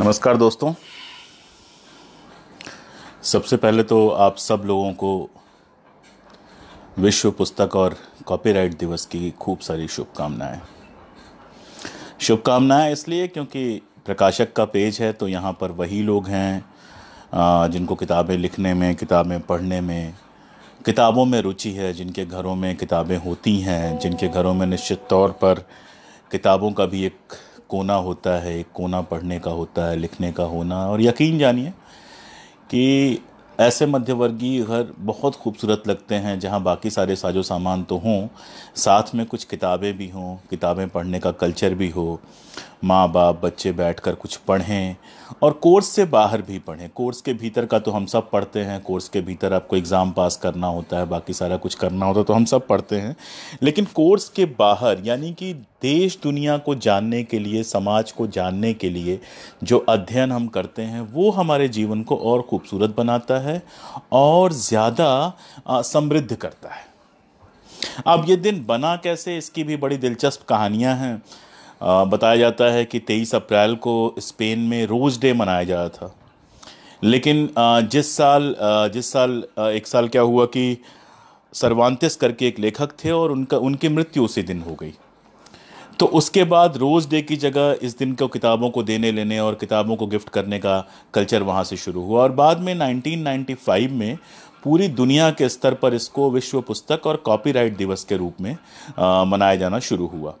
नमस्कार दोस्तों सबसे पहले तो आप सब लोगों को विश्व पुस्तक और कॉपीराइट दिवस की खूब सारी शुभकामनाएं शुभकामनाएं इसलिए क्योंकि प्रकाशक का पेज है तो यहाँ पर वही लोग हैं जिनको किताबें लिखने में किताबें पढ़ने में किताबों में रुचि है जिनके घरों में किताबें होती हैं जिनके घरों में निश्चित तौर पर किताबों का भी एक कोना होता है एक कोना पढ़ने का होता है लिखने का होना और यकीन जानिए कि ऐसे मध्यवर्गीय घर बहुत खूबसूरत लगते हैं जहाँ बाकी सारे साजो सामान तो हों साथ में कुछ किताबें भी हों किताबें पढ़ने का कल्चर भी हो माँ बाप बच्चे बैठकर कुछ पढ़ें और कोर्स से बाहर भी पढ़ें कोर्स के भीतर का तो हम सब पढ़ते हैं कोर्स के भीतर आपको एग्ज़ाम पास करना होता है बाकी सारा कुछ करना होता है तो हम सब पढ़ते हैं लेकिन कोर्स के बाहर यानी कि देश दुनिया को जानने के लिए समाज को जानने के लिए जो अध्ययन हम करते हैं वो हमारे जीवन को और खूबसूरत बनाता है और ज़्यादा समृद्ध करता है अब ये दिन बना कैसे इसकी भी बड़ी दिलचस्प कहानियां हैं बताया जाता है कि 23 अप्रैल को स्पेन में रोज़ डे मनाया जा रहा था लेकिन जिस साल जिस साल एक साल क्या हुआ कि सर्वान्तिस करके एक लेखक थे और उनका उनकी मृत्यु उसी दिन हो गई तो उसके बाद रोज़ डे की जगह इस दिन को किताबों को देने लेने और किताबों को गिफ्ट करने का कल्चर वहाँ से शुरू हुआ और बाद में 1995 में पूरी दुनिया के स्तर पर इसको विश्व पुस्तक और कॉपीराइट दिवस के रूप में मनाया जाना शुरू हुआ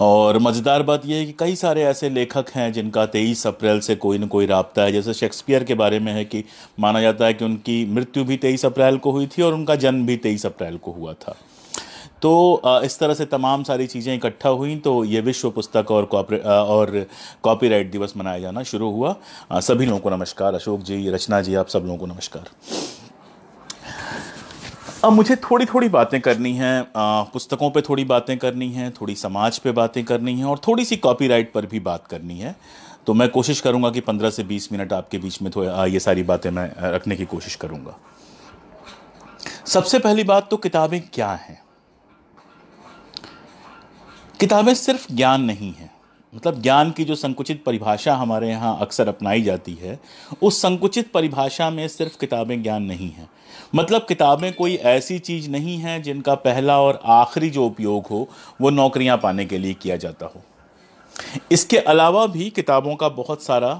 और मज़ेदार बात यह है कि कई सारे ऐसे लेखक हैं जिनका तेईस अप्रैल से कोई ना कोई रबता है जैसे शेक्सपियर के बारे में है कि माना जाता है कि उनकी मृत्यु भी तेईस अप्रैल को हुई थी और उनका जन्म भी तेईस अप्रैल को हुआ था तो इस तरह से तमाम सारी चीज़ें इकट्ठा हुई तो ये विश्व पुस्तक और और कॉपीराइट दिवस मनाया जाना शुरू हुआ सभी लोगों को नमस्कार अशोक जी रचना जी आप सब लोगों को नमस्कार अब मुझे थोड़ी थोड़ी बातें करनी हैं पुस्तकों पे थोड़ी बातें करनी हैं थोड़ी समाज पे बातें करनी हैं और थोड़ी सी कॉपीराइट पर भी बात करनी है तो मैं कोशिश करूँगा कि पंद्रह से बीस मिनट आपके बीच में थोड़ा ये सारी बातें मैं रखने की कोशिश करूँगा सबसे पहली बात तो किताबें क्या हैं किताबें सिर्फ ज्ञान नहीं हैं मतलब ज्ञान की जो संकुचित परिभाषा हमारे यहाँ अक्सर अपनाई जाती है उस संकुचित परिभाषा में सिर्फ किताबें ज्ञान नहीं हैं मतलब किताबें कोई ऐसी चीज़ नहीं है जिनका पहला और आखिरी जो उपयोग हो वो नौकरियाँ पाने के लिए किया जाता हो इसके अलावा भी किताबों का बहुत सारा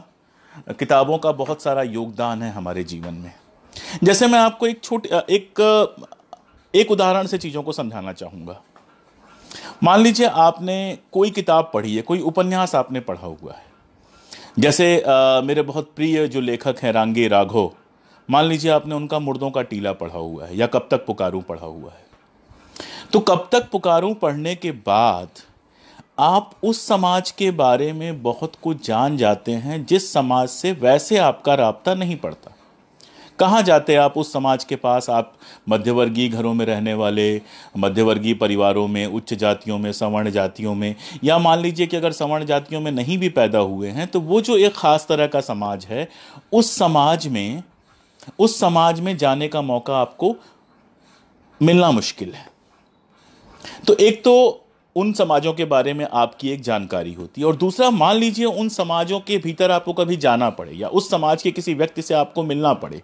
किताबों का बहुत सारा योगदान है हमारे जीवन में जैसे मैं आपको एक छोटे एक एक उदाहरण से चीज़ों को समझाना चाहूँगा मान लीजिए आपने कोई किताब पढ़ी है कोई उपन्यास आपने पढ़ा हुआ है जैसे आ, मेरे बहुत प्रिय जो लेखक हैं रांगे राघो मान लीजिए आपने उनका मुर्दों का टीला पढ़ा हुआ है या कब तक पुकारूं पढ़ा हुआ है तो कब तक पुकारूं पढ़ने के बाद आप उस समाज के बारे में बहुत कुछ जान जाते हैं जिस समाज से वैसे आपका रबता नहीं पड़ता कहाँ जाते आप उस समाज के पास आप मध्यवर्गीय घरों में रहने वाले मध्यवर्गीय परिवारों में उच्च जातियों में सवर्ण जातियों में या मान लीजिए कि अगर सवर्ण जातियों में नहीं भी पैदा हुए हैं तो वो जो एक ख़ास तरह का समाज है उस समाज में उस समाज में जाने का मौका आपको मिलना मुश्किल है तो एक तो उन समाजों के बारे में आपकी एक जानकारी होती है और दूसरा मान लीजिए उन समाजों के भीतर आपको कभी जाना पड़े या उस समाज के किसी व्यक्ति से आपको मिलना पड़े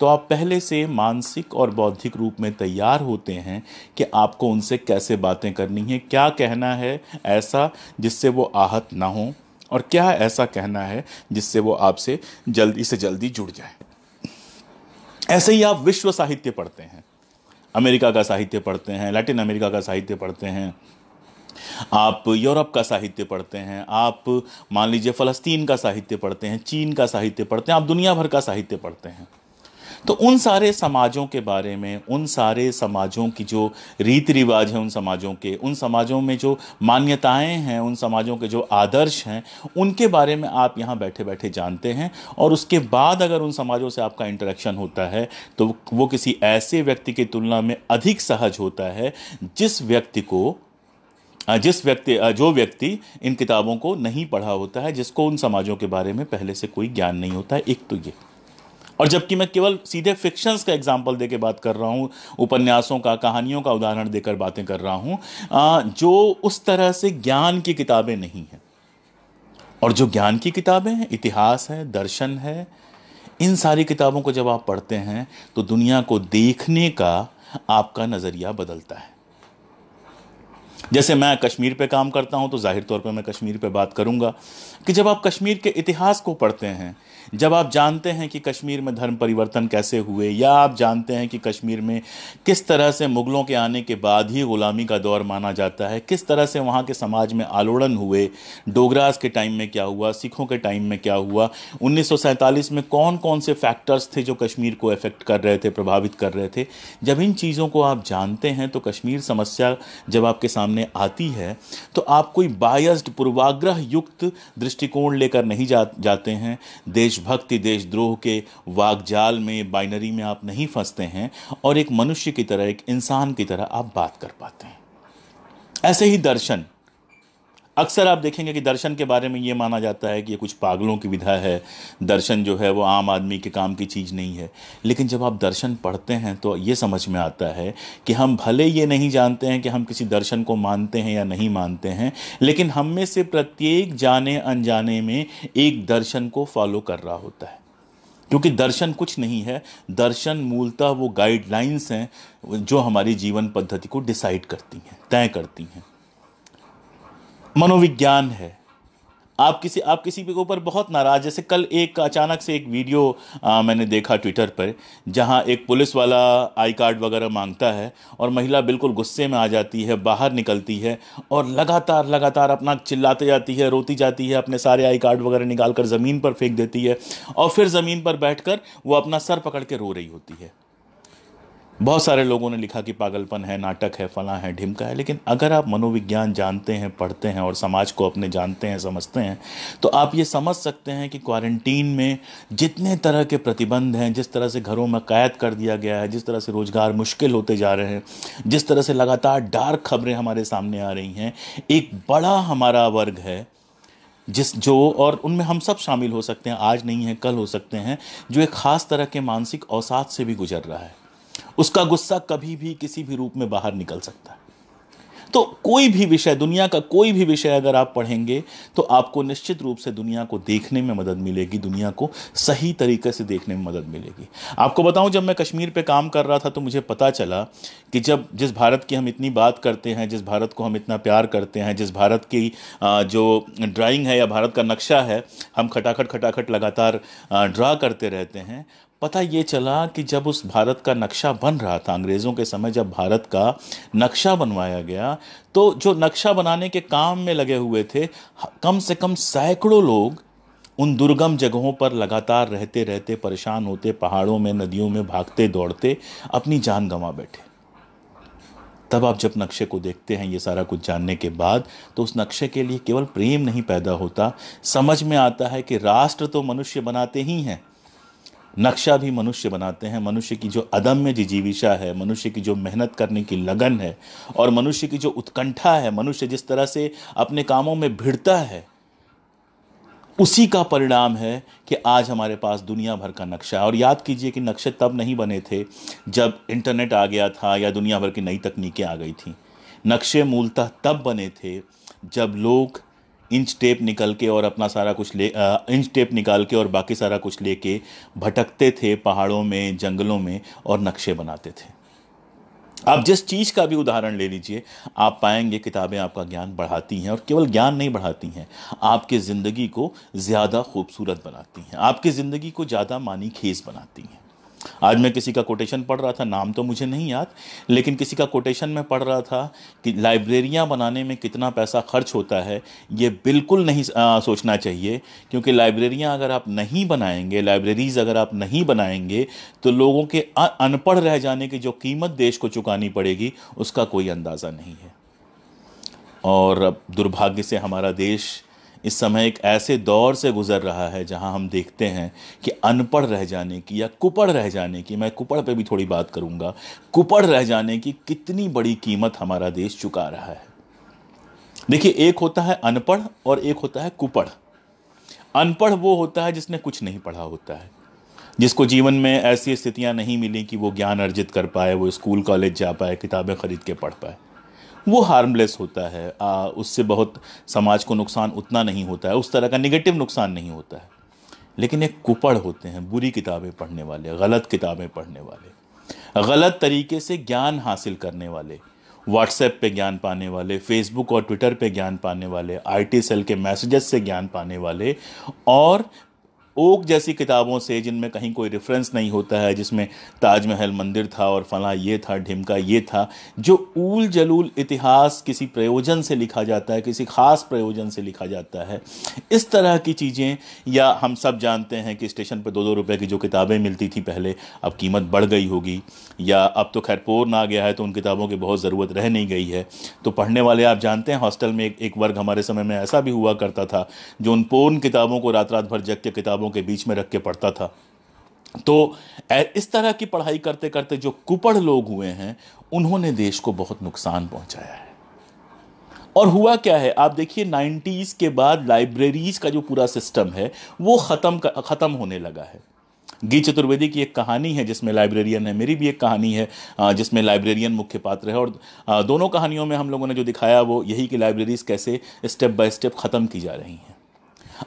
तो आप पहले से मानसिक और बौद्धिक रूप में तैयार होते हैं कि आपको उनसे कैसे बातें करनी है क्या कहना है ऐसा जिससे वो आहत ना हो और क्या ऐसा कहना है जिससे वो आपसे जल्दी से जल्दी जुड़ जाए ऐसे ही आप विश्व साहित्य पढ़ते हैं अमेरिका का साहित्य पढ़ते हैं लैटिन अमेरिका का साहित्य पढ़ते हैं आप यूरोप का साहित्य पढ़ते हैं आप मान लीजिए फ़लस्तीन का साहित्य पढ़ते हैं चीन का साहित्य पढ़ते हैं आप दुनिया भर का साहित्य पढ़ते हैं तो उन सारे समाजों के बारे में उन सारे समाजों की जो रीति रिवाज हैं उन समाजों के उन समाजों में जो मान्यताएं हैं उन समाजों के जो आदर्श हैं उनके बारे में आप यहाँ बैठे बैठे जानते हैं और उसके बाद अगर उन समाजों से आपका इंटरेक्शन होता है तो वो किसी ऐसे व्यक्ति की तुलना में अधिक सहज होता है जिस व्यक्ति को जिस व्यक्ति जो व्यक्ति इन किताबों को नहीं पढ़ा होता है जिसको उन समाजों के बारे में पहले से कोई ज्ञान नहीं होता है एक तो ये और जबकि मैं केवल सीधे फिक्शंस का एग्जाम्पल दे के बात कर रहा हूँ उपन्यासों का कहानियों का उदाहरण देकर बातें कर रहा हूँ जो उस तरह से ज्ञान की किताबें नहीं हैं और जो ज्ञान की किताबें हैं इतिहास है दर्शन है इन सारी किताबों को जब आप पढ़ते हैं तो दुनिया को देखने का आपका नज़रिया बदलता है जैसे मैं कश्मीर पे काम करता हूँ तो जाहिर तौर पे मैं कश्मीर पे बात करूँगा कि जब आप कश्मीर के इतिहास को पढ़ते हैं जब आप जानते हैं कि कश्मीर में धर्म परिवर्तन कैसे हुए या आप जानते हैं कि कश्मीर में किस तरह से मुग़लों के आने के बाद ही ग़ुलामी का दौर माना जाता है किस तरह से वहाँ के समाज में आलोड़न हुए डोगराज के टाइम में क्या हुआ सिखों के टाइम में क्या हुआ उन्नीस में कौन कौन से फैक्टर्स थे जो कश्मीर को अफेक्ट कर रहे थे प्रभावित कर रहे थे जब इन चीज़ों को आप जानते हैं तो कश्मीर समस्या जब आपके सामने आती है तो आप कोई बायस्ड पूर्वाग्रह युक्त दृष्टिकोण लेकर नहीं जा, जाते हैं देश देशभक्ति देशद्रोह के वागजाल में बाइनरी में आप नहीं फंसते हैं और एक मनुष्य की तरह एक इंसान की तरह आप बात कर पाते हैं ऐसे ही दर्शन अक्सर आप देखेंगे कि दर्शन के बारे में ये माना जाता है कि ये कुछ पागलों की विधा है दर्शन जो है वो आम आदमी के काम की चीज़ नहीं है लेकिन जब आप दर्शन पढ़ते हैं तो ये समझ में आता है कि हम भले ये नहीं जानते हैं कि हम किसी दर्शन को मानते हैं या नहीं मानते हैं लेकिन हम में से प्रत्येक जाने अनजाने में एक दर्शन को फॉलो कर रहा होता है क्योंकि दर्शन कुछ नहीं है दर्शन मूलतः वो गाइडलाइंस हैं जो हमारी जीवन पद्धति को डिसाइड करती हैं तय करती हैं मनोविज्ञान है आप किसी आप किसी के ऊपर बहुत नाराज जैसे कल एक अचानक से एक वीडियो आ, मैंने देखा ट्विटर पर जहां एक पुलिस वाला आई कार्ड वगैरह मांगता है और महिला बिल्कुल गुस्से में आ जाती है बाहर निकलती है और लगातार लगातार अपना चिल्लाते जाती है रोती जाती है अपने सारे आई कार्ड वगैरह निकाल कर ज़मीन पर फेंक देती है और फिर ज़मीन पर बैठ कर वो अपना सर पकड़ के रो रही होती है बहुत सारे लोगों ने लिखा कि पागलपन है नाटक है फला है ढिमका है लेकिन अगर आप मनोविज्ञान जानते हैं पढ़ते हैं और समाज को अपने जानते हैं समझते हैं तो आप ये समझ सकते हैं कि क्वारंटीन में जितने तरह के प्रतिबंध हैं जिस तरह से घरों में कैद कर दिया गया है जिस तरह से रोज़गार मुश्किल होते जा रहे हैं जिस तरह से लगातार डार्क खबरें हमारे सामने आ रही हैं एक बड़ा हमारा वर्ग है जिस जो और उनमें हम सब शामिल हो सकते हैं आज नहीं है कल हो सकते हैं जो एक ख़ास तरह के मानसिक अवसाद से भी गुजर रहा है उसका गुस्सा कभी भी किसी भी रूप में बाहर निकल सकता है तो कोई भी विषय दुनिया का कोई भी विषय अगर आप पढ़ेंगे तो आपको निश्चित रूप से दुनिया को देखने में मदद मिलेगी दुनिया को सही तरीके से देखने में मदद मिलेगी आपको बताऊं जब मैं कश्मीर पे काम कर रहा था तो मुझे पता चला कि जब जिस भारत की हम इतनी बात करते हैं जिस भारत को हम इतना प्यार करते हैं जिस भारत की जो ड्राइंग है या भारत का नक्शा है हम खटाखट खटाखट लगातार ड्रा करते रहते हैं पता ये चला कि जब उस भारत का नक्शा बन रहा था अंग्रेज़ों के समय जब भारत का नक्शा बनवाया गया तो जो नक्शा बनाने के काम में लगे हुए थे कम से कम सैकड़ों लोग उन दुर्गम जगहों पर लगातार रहते रहते परेशान होते पहाड़ों में नदियों में भागते दौड़ते अपनी जान गंवा बैठे तब आप जब नक्शे को देखते हैं ये सारा कुछ जानने के बाद तो उस नक्शे के लिए केवल प्रेम नहीं पैदा होता समझ में आता है कि राष्ट्र तो मनुष्य बनाते ही हैं नक्शा भी मनुष्य बनाते हैं मनुष्य की जो अदम्य जिजीविशा है मनुष्य की जो मेहनत करने की लगन है और मनुष्य की जो उत्कंठा है मनुष्य जिस तरह से अपने कामों में भिड़ता है उसी का परिणाम है कि आज हमारे पास दुनिया भर का नक्शा है और याद कीजिए कि नक्शे तब नहीं बने थे जब इंटरनेट आ गया था या दुनिया भर की नई तकनीकें आ गई थी नक्शे मूलतः तब बने थे जब लोग इंच टेप निकल के और अपना सारा कुछ ले आ, इंच टेप निकाल के और बाकी सारा कुछ लेके भटकते थे पहाड़ों में जंगलों में और नक्शे बनाते थे आप जिस चीज़ का भी उदाहरण ले लीजिए आप पाएंगे किताबें आपका ज्ञान बढ़ाती हैं और केवल ज्ञान नहीं बढ़ाती हैं आपके ज़िंदगी को ज़्यादा खूबसूरत बनाती हैं आपकी ज़िंदगी को ज़्यादा मानी खेज बनाती हैं आज मैं किसी का कोटेशन पढ़ रहा था नाम तो मुझे नहीं याद लेकिन किसी का कोटेशन मैं पढ़ रहा था कि लाइब्रेरियाँ बनाने में कितना पैसा खर्च होता है ये बिल्कुल नहीं आ, सोचना चाहिए क्योंकि लाइब्रेरियाँ अगर आप नहीं बनाएंगे लाइब्रेरीज़ अगर आप नहीं बनाएंगे तो लोगों के अनपढ़ रह जाने की जो कीमत देश को चुकानी पड़ेगी उसका कोई अंदाज़ा नहीं है और दुर्भाग्य से हमारा देश इस समय एक ऐसे दौर से गुजर रहा है जहां हम देखते हैं कि अनपढ़ रह जाने की या कुपड़ रह जाने की मैं कुपड़ पे भी थोड़ी बात करूंगा कुपड़ रह जाने की कितनी बड़ी कीमत हमारा देश चुका रहा है देखिए एक होता है अनपढ़ और एक होता है कुपड़ अनपढ़ वो होता है जिसने कुछ नहीं पढ़ा होता है जिसको जीवन में ऐसी स्थितियां नहीं मिली कि वो ज्ञान अर्जित कर पाए वो स्कूल कॉलेज जा पाए किताबें खरीद के पढ़ पाए वो हार्मलेस होता है आ, उससे बहुत समाज को नुकसान उतना नहीं होता है उस तरह का निगेटिव नुकसान नहीं होता है लेकिन एक कुपड़ होते हैं बुरी किताबें पढ़ने वाले गलत किताबें पढ़ने वाले गलत तरीके से ज्ञान हासिल करने वाले व्हाट्सएप पे ज्ञान पाने वाले फेसबुक और ट्विटर पे ज्ञान पाने वाले आईटी सेल के मैसेजेस से ज्ञान पाने वाले और ओक जैसी किताबों से जिनमें कहीं कोई रेफरेंस नहीं होता है जिसमें ताजमहल मंदिर था और फला ये था ढिमका ये था जो ऊल जलूल इतिहास किसी प्रयोजन से लिखा जाता है किसी ख़ास प्रयोजन से लिखा जाता है इस तरह की चीज़ें या हम सब जानते हैं कि स्टेशन पर दो दो रुपये की जो किताबें मिलती थी पहले अब कीमत बढ़ गई होगी या अब तो खैर पोर्न आ गया है तो उन किताबों की बहुत ज़रूरत रह नहीं गई है तो पढ़ने वाले आप जानते हैं हॉस्टल में एक, एक वर्ग हमारे समय में ऐसा भी हुआ करता था जो उन पोर्न किताबों को रात रात भर जग के किताबों किताबों के बीच में रख के पढ़ता था तो इस तरह की पढ़ाई करते करते जो कुपढ़ लोग हुए हैं उन्होंने देश को बहुत नुकसान पहुंचाया है और हुआ क्या है आप देखिए 90s के बाद लाइब्रेरीज का जो पूरा सिस्टम है वो ख़त्म ख़त्म होने लगा है गी चतुर्वेदी की एक कहानी है जिसमें लाइब्रेरियन है मेरी भी एक कहानी है जिसमें लाइब्रेरियन मुख्य पात्र है और दोनों कहानियों में हम लोगों ने जो दिखाया वो यही कि लाइब्रेरीज कैसे स्टेप बाय स्टेप ख़त्म की जा रही हैं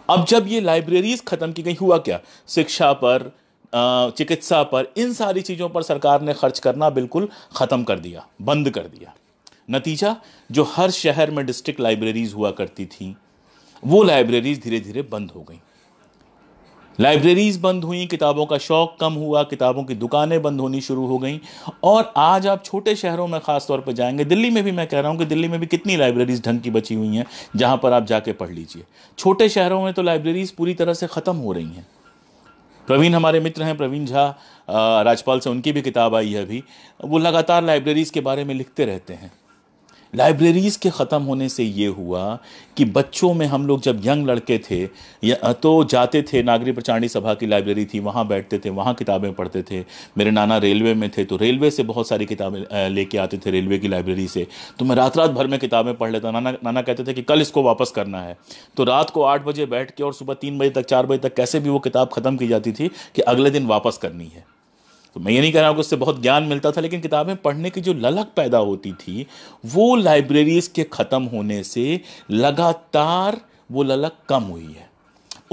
अब जब ये लाइब्रेरीज ख़त्म की गई हुआ क्या शिक्षा पर चिकित्सा पर इन सारी चीज़ों पर सरकार ने खर्च करना बिल्कुल ख़त्म कर दिया बंद कर दिया नतीजा जो हर शहर में डिस्ट्रिक्ट लाइब्रेरीज़ हुआ करती थी वो लाइब्रेरीज़ धीरे धीरे बंद हो गई लाइब्रेरीज़ बंद हुई किताबों का शौक़ कम हुआ किताबों की दुकानें बंद होनी शुरू हो गई और आज आप छोटे शहरों में ख़ास तौर पर जाएंगे दिल्ली में भी मैं कह रहा हूँ कि दिल्ली में भी कितनी लाइब्रेरीज़ ढंग की बची हुई हैं जहाँ पर आप जाके पढ़ लीजिए छोटे शहरों में तो लाइब्रेरीज़ पूरी तरह से ख़त्म हो रही हैं प्रवीण हमारे मित्र हैं प्रवीण झा राजपाल से उनकी भी किताब आई है अभी वो लगातार लाइब्रेरीज़ के बारे में लिखते रहते हैं लाइब्रेरीज़ के ख़त्म होने से ये हुआ कि बच्चों में हम लोग जब यंग लड़के थे या तो जाते थे नागरी प्रचारणी सभा की लाइब्रेरी थी वहाँ बैठते थे वहाँ किताबें पढ़ते थे मेरे नाना रेलवे में थे तो रेलवे से बहुत सारी किताबें लेके आते थे रेलवे की लाइब्रेरी से तो मैं रात रात भर में किताबें पढ़ लेता नाना नाना कहते थे कि कल इसको वापस करना है तो रात को आठ बजे बैठ के और सुबह तीन बजे तक चार बजे तक कैसे भी वो किताब ख़त्म की जाती थी कि अगले दिन वापस करनी है तो मैं ये नहीं कह रहा हूँ कि उससे बहुत ज्ञान मिलता था लेकिन किताबें पढ़ने की जो ललक पैदा होती थी वो लाइब्रेरीज़ के ख़त्म होने से लगातार वो ललक कम हुई है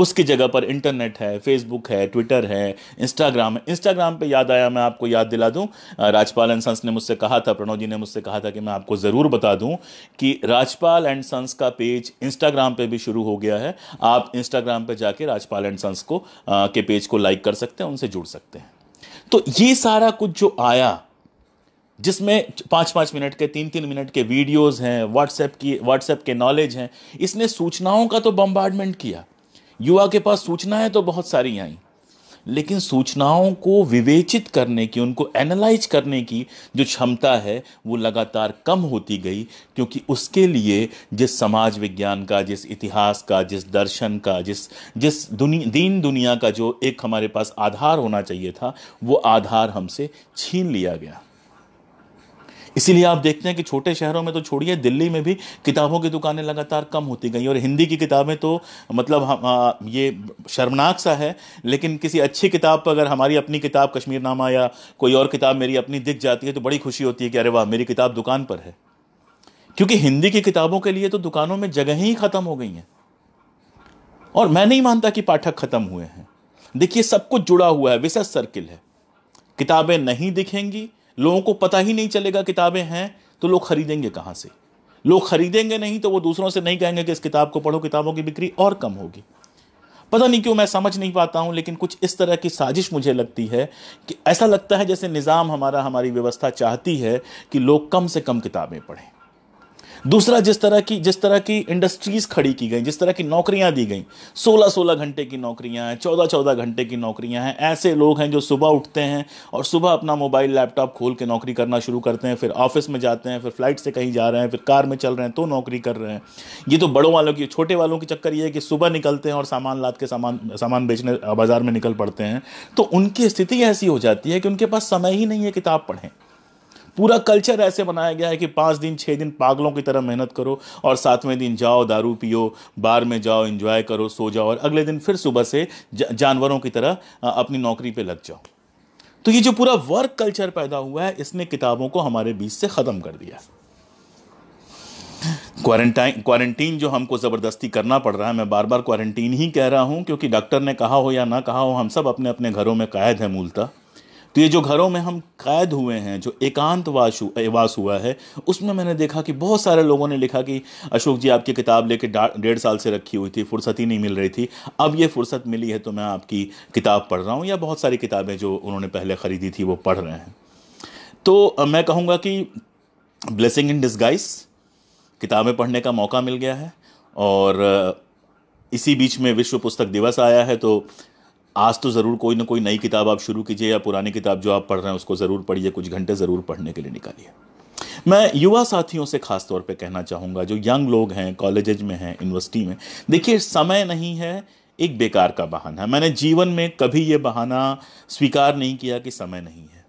उसकी जगह पर इंटरनेट है फेसबुक है ट्विटर है इंस्टाग्राम है इंस्टाग्राम पे याद आया मैं आपको याद दिला दूं राजपाल एंड सन्स ने मुझसे कहा था प्रणव जी ने मुझसे कहा था कि मैं आपको ज़रूर बता दूं कि राजपाल एंड सन्स का पेज इंस्टाग्राम पे भी शुरू हो गया है आप इंस्टाग्राम पे जाके राजपाल एंड सन्स को आ, के पेज को लाइक कर सकते हैं उनसे जुड़ सकते हैं तो ये सारा कुछ जो आया जिसमें पाँच पाँच मिनट के तीन तीन मिनट के वीडियोस हैं व्हाट्सएप की व्हाट्सएप के नॉलेज हैं इसने सूचनाओं का तो बम्बार्डमेंट किया युवा के पास सूचनाएं तो बहुत सारी आई लेकिन सूचनाओं को विवेचित करने की उनको एनालाइज करने की जो क्षमता है वो लगातार कम होती गई क्योंकि उसके लिए जिस समाज विज्ञान का जिस इतिहास का जिस दर्शन का जिस जिस दुनिया दीन दुनिया का जो एक हमारे पास आधार होना चाहिए था वो आधार हमसे छीन लिया गया इसीलिए आप देखते हैं कि छोटे शहरों में तो छोड़िए दिल्ली में भी किताबों की दुकानें लगातार कम होती गई और हिंदी की किताबें तो मतलब हम ये शर्मनाक सा है लेकिन किसी अच्छी किताब पर अगर हमारी अपनी किताब कश्मीरनामा या कोई और किताब मेरी अपनी दिख जाती है तो बड़ी खुशी होती है कि अरे वाह मेरी किताब दुकान पर है क्योंकि हिंदी की किताबों के लिए तो दुकानों में जगह ही ख़त्म हो गई हैं और मैं नहीं मानता कि पाठक ख़त्म हुए हैं देखिए सब कुछ जुड़ा हुआ है विशेष सर्किल है किताबें नहीं दिखेंगी लोगों को पता ही नहीं चलेगा किताबें हैं तो लोग खरीदेंगे कहाँ से लोग खरीदेंगे नहीं तो वो दूसरों से नहीं कहेंगे कि इस किताब को पढ़ो किताबों की बिक्री और कम होगी पता नहीं क्यों मैं समझ नहीं पाता हूँ लेकिन कुछ इस तरह की साजिश मुझे लगती है कि ऐसा लगता है जैसे निज़ाम हमारा हमारी व्यवस्था चाहती है कि लोग कम से कम किताबें पढ़ें दूसरा जिस तरह की जिस तरह की इंडस्ट्रीज़ खड़ी की गई जिस तरह की नौकरियां दी गई 16 16 घंटे की नौकरियां हैं 14 14 घंटे की नौकरियां हैं ऐसे लोग हैं जो सुबह उठते हैं और सुबह अपना मोबाइल लैपटॉप खोल के नौकरी करना शुरू करते हैं फिर ऑफिस में जाते हैं फिर फ्लाइट से कहीं जा रहे हैं फिर कार में चल रहे हैं तो नौकरी कर रहे हैं ये तो बड़ों वालों की छोटे वालों के चक्कर ये है कि सुबह निकलते हैं और सामान लाद के सामान सामान बेचने बाज़ार में निकल पड़ते हैं तो उनकी स्थिति ऐसी हो जाती है कि उनके पास समय ही नहीं है किताब पढ़ें पूरा कल्चर ऐसे बनाया गया है कि पाँच दिन छः दिन पागलों की तरह मेहनत करो और सातवें दिन जाओ दारू पियो बार में जाओ इन्जॉय करो सो जाओ और अगले दिन फिर सुबह से जानवरों की तरह अपनी नौकरी पर लग जाओ तो ये जो पूरा वर्क कल्चर पैदा हुआ है इसने किताबों को हमारे बीच से ख़त्म कर दिया क्वारंटाइन क्वारंटीन जो हमको ज़बरदस्ती करना पड़ रहा है मैं बार बार क्वारंटीन ही कह रहा हूँ क्योंकि डॉक्टर ने कहा हो या ना कहा हो हम सब अपने अपने घरों में कैद हैं मूलतः तो ये जो घरों में हम कैद हुए हैं जो एकांतवास वास हुआ है उसमें मैंने देखा कि बहुत सारे लोगों ने लिखा कि अशोक जी आपकी किताब लेके डेढ़ साल से रखी हुई थी फुर्सत ही नहीं मिल रही थी अब ये फुर्सत मिली है तो मैं आपकी किताब पढ़ रहा हूँ या बहुत सारी किताबें जो उन्होंने पहले ख़रीदी थी वो पढ़ रहे हैं तो मैं कहूँगा कि ब्लेसिंग इन डिस्गाइस किताबें पढ़ने का मौका मिल गया है और इसी बीच में विश्व पुस्तक दिवस आया है तो आज तो ज़रूर कोई ना कोई नई किताब आप शुरू कीजिए या पुरानी किताब जो आप पढ़ रहे हैं उसको ज़रूर पढ़िए कुछ घंटे ज़रूर पढ़ने के लिए निकालिए मैं युवा साथियों से खास तौर पे कहना चाहूँगा जो यंग लोग हैं कॉलेजेज में हैं यूनिवर्सिटी में देखिए समय नहीं है एक बेकार का बहाना है मैंने जीवन में कभी ये बहाना स्वीकार नहीं किया कि समय नहीं है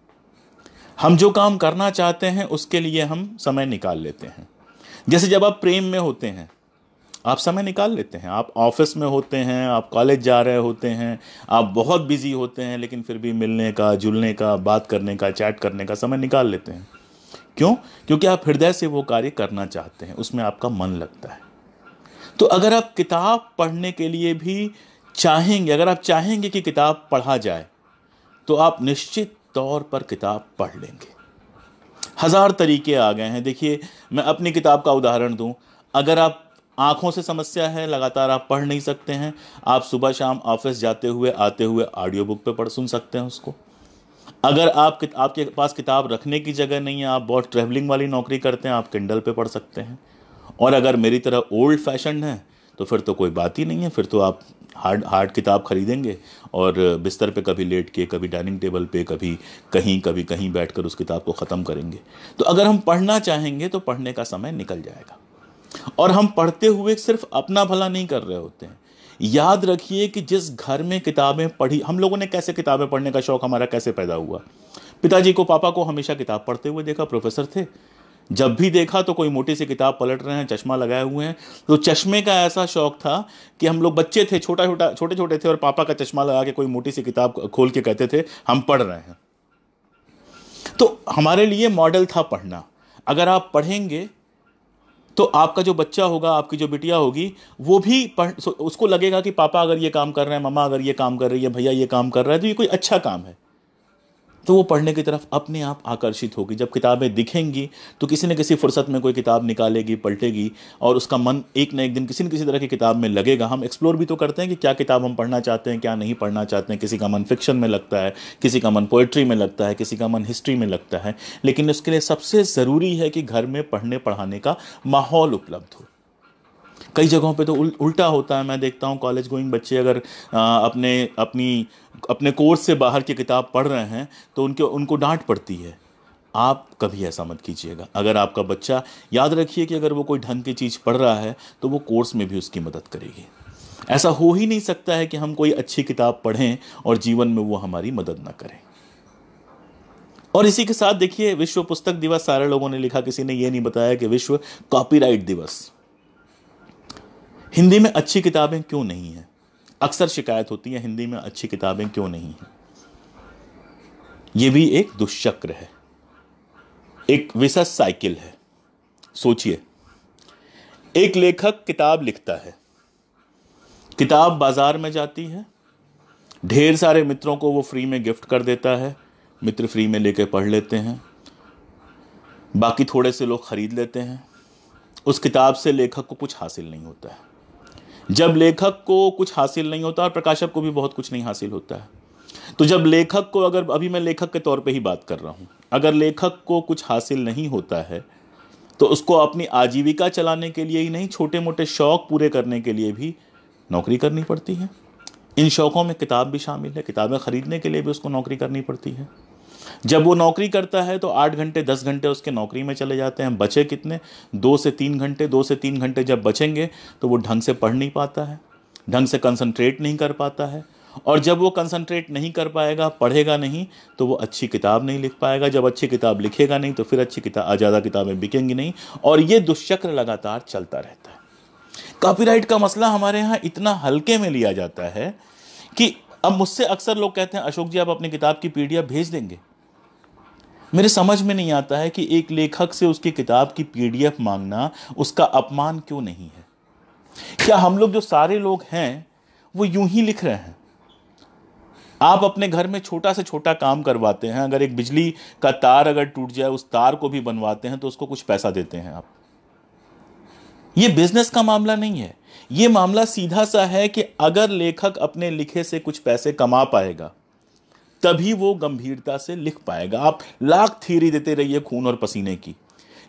हम जो काम करना चाहते हैं उसके लिए हम समय निकाल लेते हैं जैसे जब आप प्रेम में होते हैं आप समय निकाल लेते हैं आप ऑफिस में होते हैं आप कॉलेज जा रहे होते हैं आप बहुत बिजी होते हैं लेकिन फिर भी मिलने का जुलने का बात करने का चैट करने का समय निकाल लेते हैं क्यों क्योंकि आप हृदय से वो कार्य करना चाहते हैं उसमें आपका मन लगता है तो अगर आप किताब पढ़ने के लिए भी चाहेंगे अगर आप चाहेंगे कि किताब पढ़ा जाए तो आप निश्चित तौर पर किताब पढ़ लेंगे हज़ार तरीके आ गए हैं देखिए मैं अपनी किताब का उदाहरण दूं अगर आप आँखों से समस्या है लगातार आप पढ़ नहीं सकते हैं आप सुबह शाम ऑफिस जाते हुए आते हुए ऑडियो बुक पे पढ़ सुन सकते हैं उसको अगर आप आपके पास किताब रखने की जगह नहीं है आप बहुत ट्रैवलिंग वाली नौकरी करते हैं आप किंडल पे पढ़ सकते हैं और अगर मेरी तरह ओल्ड फैशन है तो फिर तो कोई बात ही नहीं है फिर तो आप हार्ड हार्ड किताब खरीदेंगे और बिस्तर पे कभी लेट के कभी डाइनिंग टेबल पे कभी कहीं कभी कहीं बैठकर उस किताब को ख़त्म करेंगे तो अगर हम पढ़ना चाहेंगे तो पढ़ने का समय निकल जाएगा और हम पढ़ते हुए सिर्फ अपना भला नहीं कर रहे होते हैं याद रखिए कि जिस घर में किताबें पढ़ी हम लोगों ने कैसे किताबें पढ़ने का शौक़ हमारा कैसे पैदा हुआ पिताजी को पापा को हमेशा किताब पढ़ते हुए देखा प्रोफेसर थे जब भी देखा तो कोई मोटी सी किताब पलट रहे हैं चश्मा लगाए हुए हैं तो चश्मे का ऐसा शौक था कि हम लोग बच्चे थे छोटा छोटा छोटे छोटे थे और पापा का चश्मा लगा के कोई मोटी सी किताब खोल के कहते थे हम पढ़ रहे हैं तो हमारे लिए मॉडल था पढ़ना अगर आप पढ़ेंगे तो आपका जो बच्चा होगा आपकी जो बिटिया होगी वो भी पढ़ उसको लगेगा कि पापा अगर ये काम कर रहे हैं मामा अगर ये काम कर रही है भैया ये काम कर रहा है तो ये कोई अच्छा काम है तो वो पढ़ने की तरफ अपने आप आकर्षित होगी जब किताबें दिखेंगी तो किसी न किसी फुर्सत में कोई किताब निकालेगी पलटेगी और उसका मन एक ना एक दिन किसी न किसी तरह की किताब में लगेगा हम एक्सप्लोर भी तो करते हैं कि क्या किताब हम पढ़ना चाहते हैं क्या नहीं पढ़ना चाहते हैं किसी का मन फिक्शन में लगता है किसी का मन पोइट्री में लगता है किसी का मन हिस्ट्री में लगता है लेकिन उसके लिए सबसे ज़रूरी है कि घर में पढ़ने पढ़ाने का माहौल उपलब्ध हो कई जगहों पे तो उल, उल्टा होता है मैं देखता हूँ कॉलेज गोइंग बच्चे अगर आ, अपने अपनी अपने कोर्स से बाहर की किताब पढ़ रहे हैं तो उनके उनको डांट पड़ती है आप कभी ऐसा मत कीजिएगा अगर आपका बच्चा याद रखिए कि अगर वो कोई ढंग की चीज़ पढ़ रहा है तो वो कोर्स में भी उसकी मदद करेगी ऐसा हो ही नहीं सकता है कि हम कोई अच्छी किताब पढ़ें और जीवन में वो हमारी मदद ना करें और इसी के साथ देखिए विश्व पुस्तक दिवस सारे लोगों ने लिखा किसी ने ये नहीं बताया कि विश्व कॉपीराइट दिवस हिंदी में अच्छी किताबें क्यों नहीं हैं अक्सर शिकायत होती है हिंदी में अच्छी किताबें क्यों नहीं हैं ये भी एक दुष्चक्र है एक विशस साइकिल है सोचिए एक लेखक किताब लिखता है किताब बाज़ार में जाती है ढेर सारे मित्रों को वो फ्री में गिफ्ट कर देता है मित्र फ्री में लेके पढ़ लेते हैं बाकी थोड़े से लोग ख़रीद लेते हैं उस किताब से लेखक को कुछ हासिल नहीं होता है जब लेखक को कुछ हासिल नहीं होता और प्रकाशक को भी बहुत कुछ नहीं हासिल होता है तो जब लेखक को अगर अभी मैं लेखक के तौर पे ही बात कर रहा हूँ अगर लेखक को कुछ हासिल नहीं होता है तो उसको अपनी आजीविका चलाने के लिए ही नहीं छोटे मोटे शौक़ पूरे करने के लिए भी नौकरी करनी पड़ती है इन शौक़ों में किताब भी शामिल है किताबें ख़रीदने के लिए भी उसको नौकरी करनी पड़ती है जब वो नौकरी करता है तो आठ घंटे दस घंटे उसके नौकरी में चले जाते हैं बचे कितने दो से तीन घंटे दो से तीन घंटे जब बचेंगे तो वो ढंग से पढ़ नहीं पाता है ढंग से कंसंट्रेट नहीं कर पाता है और जब वो कंसंट्रेट नहीं कर पाएगा पढ़ेगा नहीं तो वो अच्छी किताब नहीं लिख पाएगा जब अच्छी किताब लिखेगा नहीं तो फिर अच्छी किताब ज़्यादा किताबें बिकेंगी नहीं और ये दुष्चक्र लगातार चलता रहता है कॉपीराइट का मसला हमारे यहाँ इतना हल्के में लिया जाता है कि अब मुझसे अक्सर लोग कहते हैं अशोक जी आप अपनी किताब की पीडीएफ भेज देंगे मेरे समझ में नहीं आता है कि एक लेखक से उसकी किताब की पीडीएफ मांगना उसका अपमान क्यों नहीं है क्या हम लोग जो सारे लोग हैं वो यूं ही लिख रहे हैं आप अपने घर में छोटा से छोटा काम करवाते हैं अगर एक बिजली का तार अगर टूट जाए उस तार को भी बनवाते हैं तो उसको कुछ पैसा देते हैं आप ये बिजनेस का मामला नहीं है ये मामला सीधा सा है कि अगर लेखक अपने लिखे से कुछ पैसे कमा पाएगा तभी वो गंभीरता से लिख पाएगा आप लाख थीरी देते रहिए खून और पसीने की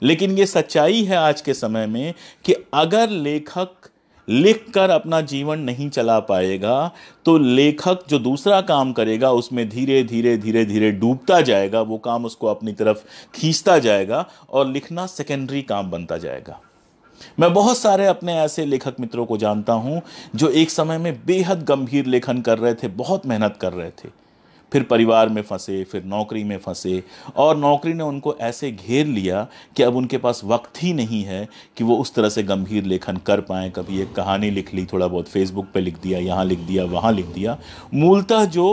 लेकिन ये सच्चाई है आज के समय में कि अगर लेखक लिख कर अपना जीवन नहीं चला पाएगा तो लेखक जो दूसरा काम करेगा उसमें धीरे धीरे धीरे धीरे डूबता जाएगा वो काम उसको अपनी तरफ खींचता जाएगा और लिखना सेकेंडरी काम बनता जाएगा मैं बहुत सारे अपने ऐसे लेखक मित्रों को जानता हूं जो एक समय में बेहद गंभीर लेखन कर रहे थे बहुत मेहनत कर रहे थे फिर परिवार में फंसे फिर नौकरी में फंसे और नौकरी ने उनको ऐसे घेर लिया कि अब उनके पास वक्त ही नहीं है कि वो उस तरह से गंभीर लेखन कर पाएँ कभी एक कहानी लिख ली थोड़ा बहुत फेसबुक पे लिख दिया यहाँ लिख दिया वहाँ लिख दिया मूलतः जो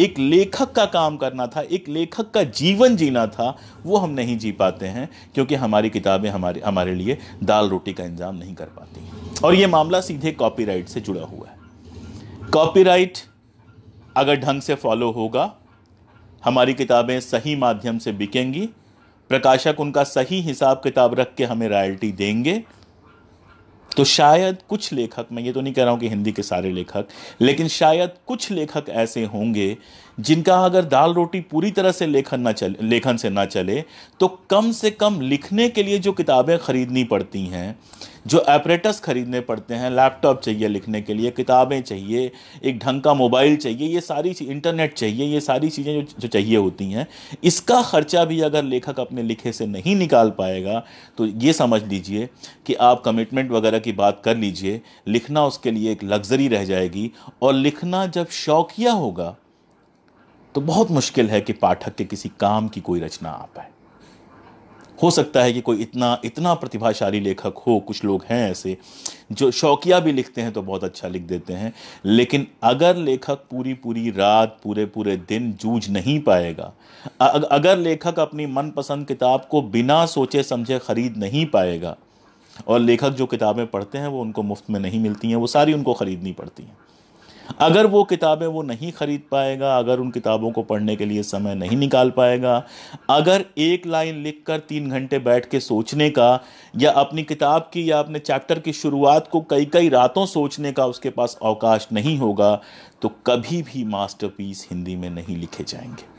एक लेखक का काम करना था एक लेखक का जीवन जीना था वो हम नहीं जी पाते हैं क्योंकि हमारी किताबें हमारे हमारे लिए दाल रोटी का इंतजाम नहीं कर पाती और ये मामला सीधे कॉपीराइट से जुड़ा हुआ है कॉपीराइट अगर ढंग से फॉलो होगा हमारी किताबें सही माध्यम से बिकेंगी प्रकाशक उनका सही हिसाब किताब रख के हमें रॉयल्टी देंगे तो शायद कुछ लेखक मैं ये तो नहीं कह रहा हूँ कि हिंदी के सारे लेखक लेकिन शायद कुछ लेखक ऐसे होंगे जिनका अगर दाल रोटी पूरी तरह से लेखन ना चले लेखन से ना चले तो कम से कम लिखने के लिए जो किताबें खरीदनी पड़ती हैं जो ऑपरेटर्स ख़रीदने पड़ते हैं लैपटॉप चाहिए लिखने के लिए किताबें चाहिए एक ढंग का मोबाइल चाहिए ये सारी चीज़ इंटरनेट चाहिए ये सारी चीज़ें जो जो चाहिए होती हैं इसका ख़र्चा भी अगर लेखक अपने लिखे से नहीं निकाल पाएगा तो ये समझ लीजिए कि आप कमिटमेंट वगैरह की बात कर लीजिए लिखना उसके लिए एक लग्जरी रह जाएगी और लिखना जब शौकिया होगा तो बहुत मुश्किल है कि पाठक के किसी काम की कोई रचना आ पाए हो सकता है कि कोई इतना इतना प्रतिभाशाली लेखक हो कुछ लोग हैं ऐसे जो शौकिया भी लिखते हैं तो बहुत अच्छा लिख देते हैं लेकिन अगर लेखक पूरी पूरी रात पूरे पूरे दिन जूझ नहीं पाएगा अगर लेखक अपनी मनपसंद किताब को बिना सोचे समझे ख़रीद नहीं पाएगा और लेखक जो किताबें पढ़ते हैं वो उनको मुफ्त में नहीं मिलती हैं वो सारी उनको ख़रीदनी पड़ती हैं अगर वो किताबें वो नहीं ख़रीद पाएगा अगर उन किताबों को पढ़ने के लिए समय नहीं निकाल पाएगा अगर एक लाइन लिखकर तीन घंटे बैठ के सोचने का या अपनी किताब की या अपने चैप्टर की शुरुआत को कई कई रातों सोचने का उसके पास अवकाश नहीं होगा तो कभी भी मास्टरपीस हिंदी में नहीं लिखे जाएंगे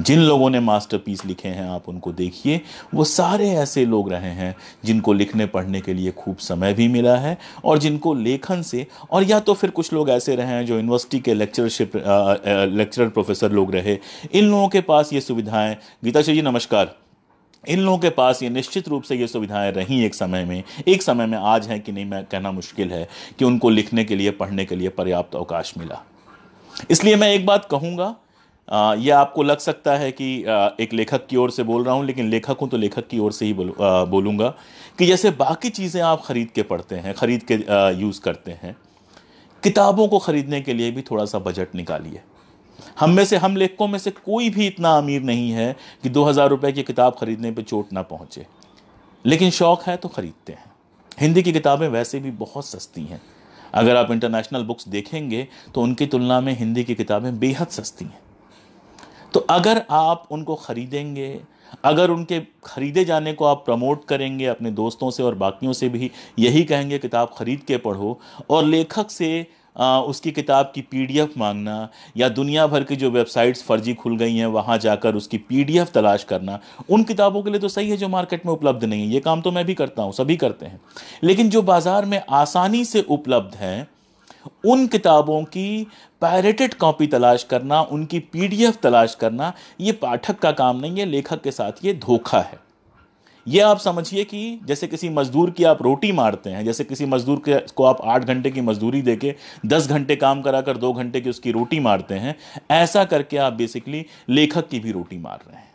जिन लोगों ने मास्टरपीस लिखे हैं आप उनको देखिए वो सारे ऐसे लोग रहे हैं जिनको लिखने पढ़ने के लिए खूब समय भी मिला है और जिनको लेखन से और या तो फिर कुछ लोग ऐसे रहे हैं जो यूनिवर्सिटी के लेक्चरशिप लेक्चरर प्रोफेसर लोग रहे इन लोगों के पास ये सुविधाएं गीताश्री जी नमस्कार इन लोगों के पास ये निश्चित रूप से ये सुविधाएं रहीं एक समय में एक समय में आज हैं कि नहीं मैं कहना मुश्किल है कि उनको लिखने के लिए पढ़ने के लिए पर्याप्त अवकाश मिला इसलिए मैं एक बात कहूँगा यह आपको लग सकता है कि एक लेखक की ओर से बोल रहा हूँ लेकिन लेखक हूँ तो लेखक की ओर से ही बोलूँगा कि जैसे बाकी चीज़ें आप ख़रीद के पढ़ते हैं ख़रीद के यूज़ करते हैं किताबों को ख़रीदने के लिए भी थोड़ा सा बजट निकालिए हम में से हम लेखकों में से कोई भी इतना अमीर नहीं है कि दो हज़ार रुपये की किताब ख़रीदने पे चोट ना पहुँचे लेकिन शौक़ है तो ख़रीदते हैं हिंदी की किताबें वैसे भी बहुत सस्ती हैं अगर आप इंटरनेशनल बुक्स देखेंगे तो उनकी तुलना में हिंदी की किताबें बेहद सस्ती हैं तो अगर आप उनको ख़रीदेंगे अगर उनके ख़रीदे जाने को आप प्रमोट करेंगे अपने दोस्तों से और बाकियों से भी यही कहेंगे किताब ख़रीद के पढ़ो और लेखक से आ, उसकी किताब की पीडीएफ मांगना या दुनिया भर की जो वेबसाइट्स फर्जी खुल गई हैं वहाँ जाकर उसकी पीडीएफ तलाश करना उन किताबों के लिए तो सही है जो मार्केट में उपलब्ध नहीं है ये काम तो मैं भी करता हूँ सभी करते हैं लेकिन जो बाज़ार में आसानी से उपलब्ध हैं उन किताबों की पायरेटेड कॉपी तलाश करना उनकी पीडीएफ तलाश करना ये पाठक का काम नहीं है लेखक के साथ ये धोखा है ये आप समझिए कि जैसे किसी मजदूर की आप रोटी मारते हैं जैसे किसी मजदूर के को आप आठ घंटे की मजदूरी दे के दस घंटे काम करा कर दो घंटे की उसकी रोटी मारते हैं ऐसा करके आप बेसिकली लेखक की भी रोटी मार रहे हैं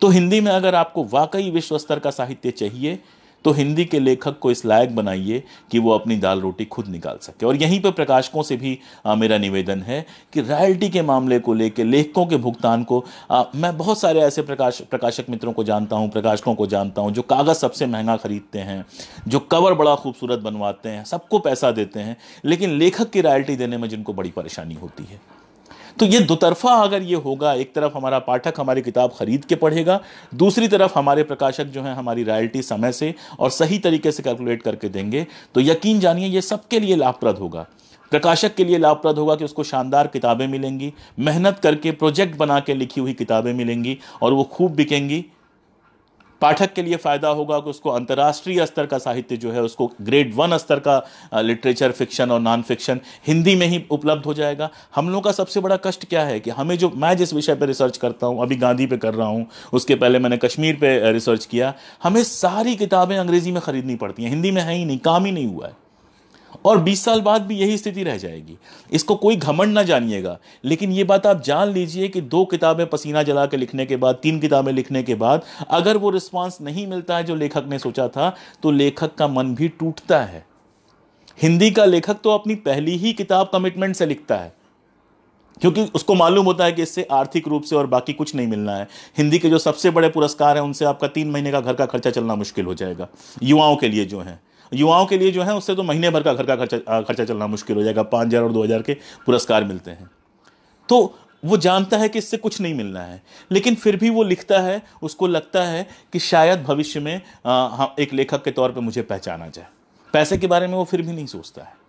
तो हिंदी में अगर आपको वाकई विश्व स्तर का साहित्य चाहिए तो हिंदी के लेखक को इस लायक बनाइए कि वो अपनी दाल रोटी खुद निकाल सके और यहीं पर प्रकाशकों से भी आ, मेरा निवेदन है कि रॉयल्टी के मामले को लेकर लेखकों के भुगतान को आ, मैं बहुत सारे ऐसे प्रकाश प्रकाशक मित्रों को जानता हूँ प्रकाशकों को जानता हूँ जो कागज़ सबसे महंगा खरीदते हैं जो कवर बड़ा खूबसूरत बनवाते हैं सबको पैसा देते हैं लेकिन लेखक की रॉयल्टी देने में जिनको बड़ी परेशानी होती है तो ये दो तरफा अगर ये होगा एक तरफ हमारा पाठक हमारी किताब खरीद के पढ़ेगा दूसरी तरफ हमारे प्रकाशक जो है हमारी रॉयल्टी समय से और सही तरीके से कैलकुलेट करके देंगे तो यकीन जानिए ये सबके लिए लाभप्रद होगा प्रकाशक के लिए लाभप्रद होगा कि उसको शानदार किताबें मिलेंगी मेहनत करके प्रोजेक्ट बना के लिखी हुई किताबें मिलेंगी और वो खूब बिकेंगी पाठक के लिए फ़ायदा होगा कि उसको अंतर्राष्ट्रीय स्तर का साहित्य जो है उसको ग्रेड वन स्तर का लिटरेचर फिक्शन और नॉन फिक्शन हिंदी में ही उपलब्ध हो जाएगा हम लोग का सबसे बड़ा कष्ट क्या है कि हमें जो मैं जिस विषय पर रिसर्च करता हूँ अभी गांधी पे कर रहा हूँ उसके पहले मैंने कश्मीर पर रिसर्च किया हमें सारी किताबें अंग्रेज़ी में ख़रीदनी पड़ती हैं हिंदी में है ही नहीं काम ही नहीं हुआ है और 20 साल बाद भी यही स्थिति रह जाएगी इसको कोई घमंड ना जानिएगा लेकिन ये बात आप जान लीजिए कि दो किताबें पसीना जला के लिखने के बाद तीन किताबें लिखने के बाद अगर वो रिस्पॉन्स नहीं मिलता है जो लेखक ने सोचा था तो लेखक का मन भी टूटता है हिंदी का लेखक तो अपनी पहली ही किताब कमिटमेंट से लिखता है क्योंकि उसको मालूम होता है कि इससे आर्थिक रूप से और बाकी कुछ नहीं मिलना है हिंदी के जो सबसे बड़े पुरस्कार हैं उनसे आपका तीन महीने का घर का खर्चा चलना मुश्किल हो जाएगा युवाओं के लिए जो हैं युवाओं के लिए जो है उससे तो महीने भर का घर का खर्चा खर्चा चलना मुश्किल हो जाएगा पाँच हज़ार और दो हज़ार के पुरस्कार मिलते हैं तो वो जानता है कि इससे कुछ नहीं मिलना है लेकिन फिर भी वो लिखता है उसको लगता है कि शायद भविष्य में आ, हाँ, एक लेखक के तौर पर मुझे पहचाना जाए पैसे के बारे में वो फिर भी नहीं सोचता है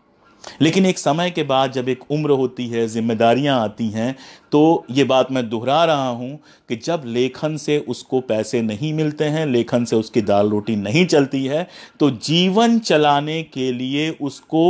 लेकिन एक समय के बाद जब एक उम्र होती है जिम्मेदारियां आती हैं तो ये बात मैं दोहरा रहा हूं कि जब लेखन से उसको पैसे नहीं मिलते हैं लेखन से उसकी दाल रोटी नहीं चलती है तो जीवन चलाने के लिए उसको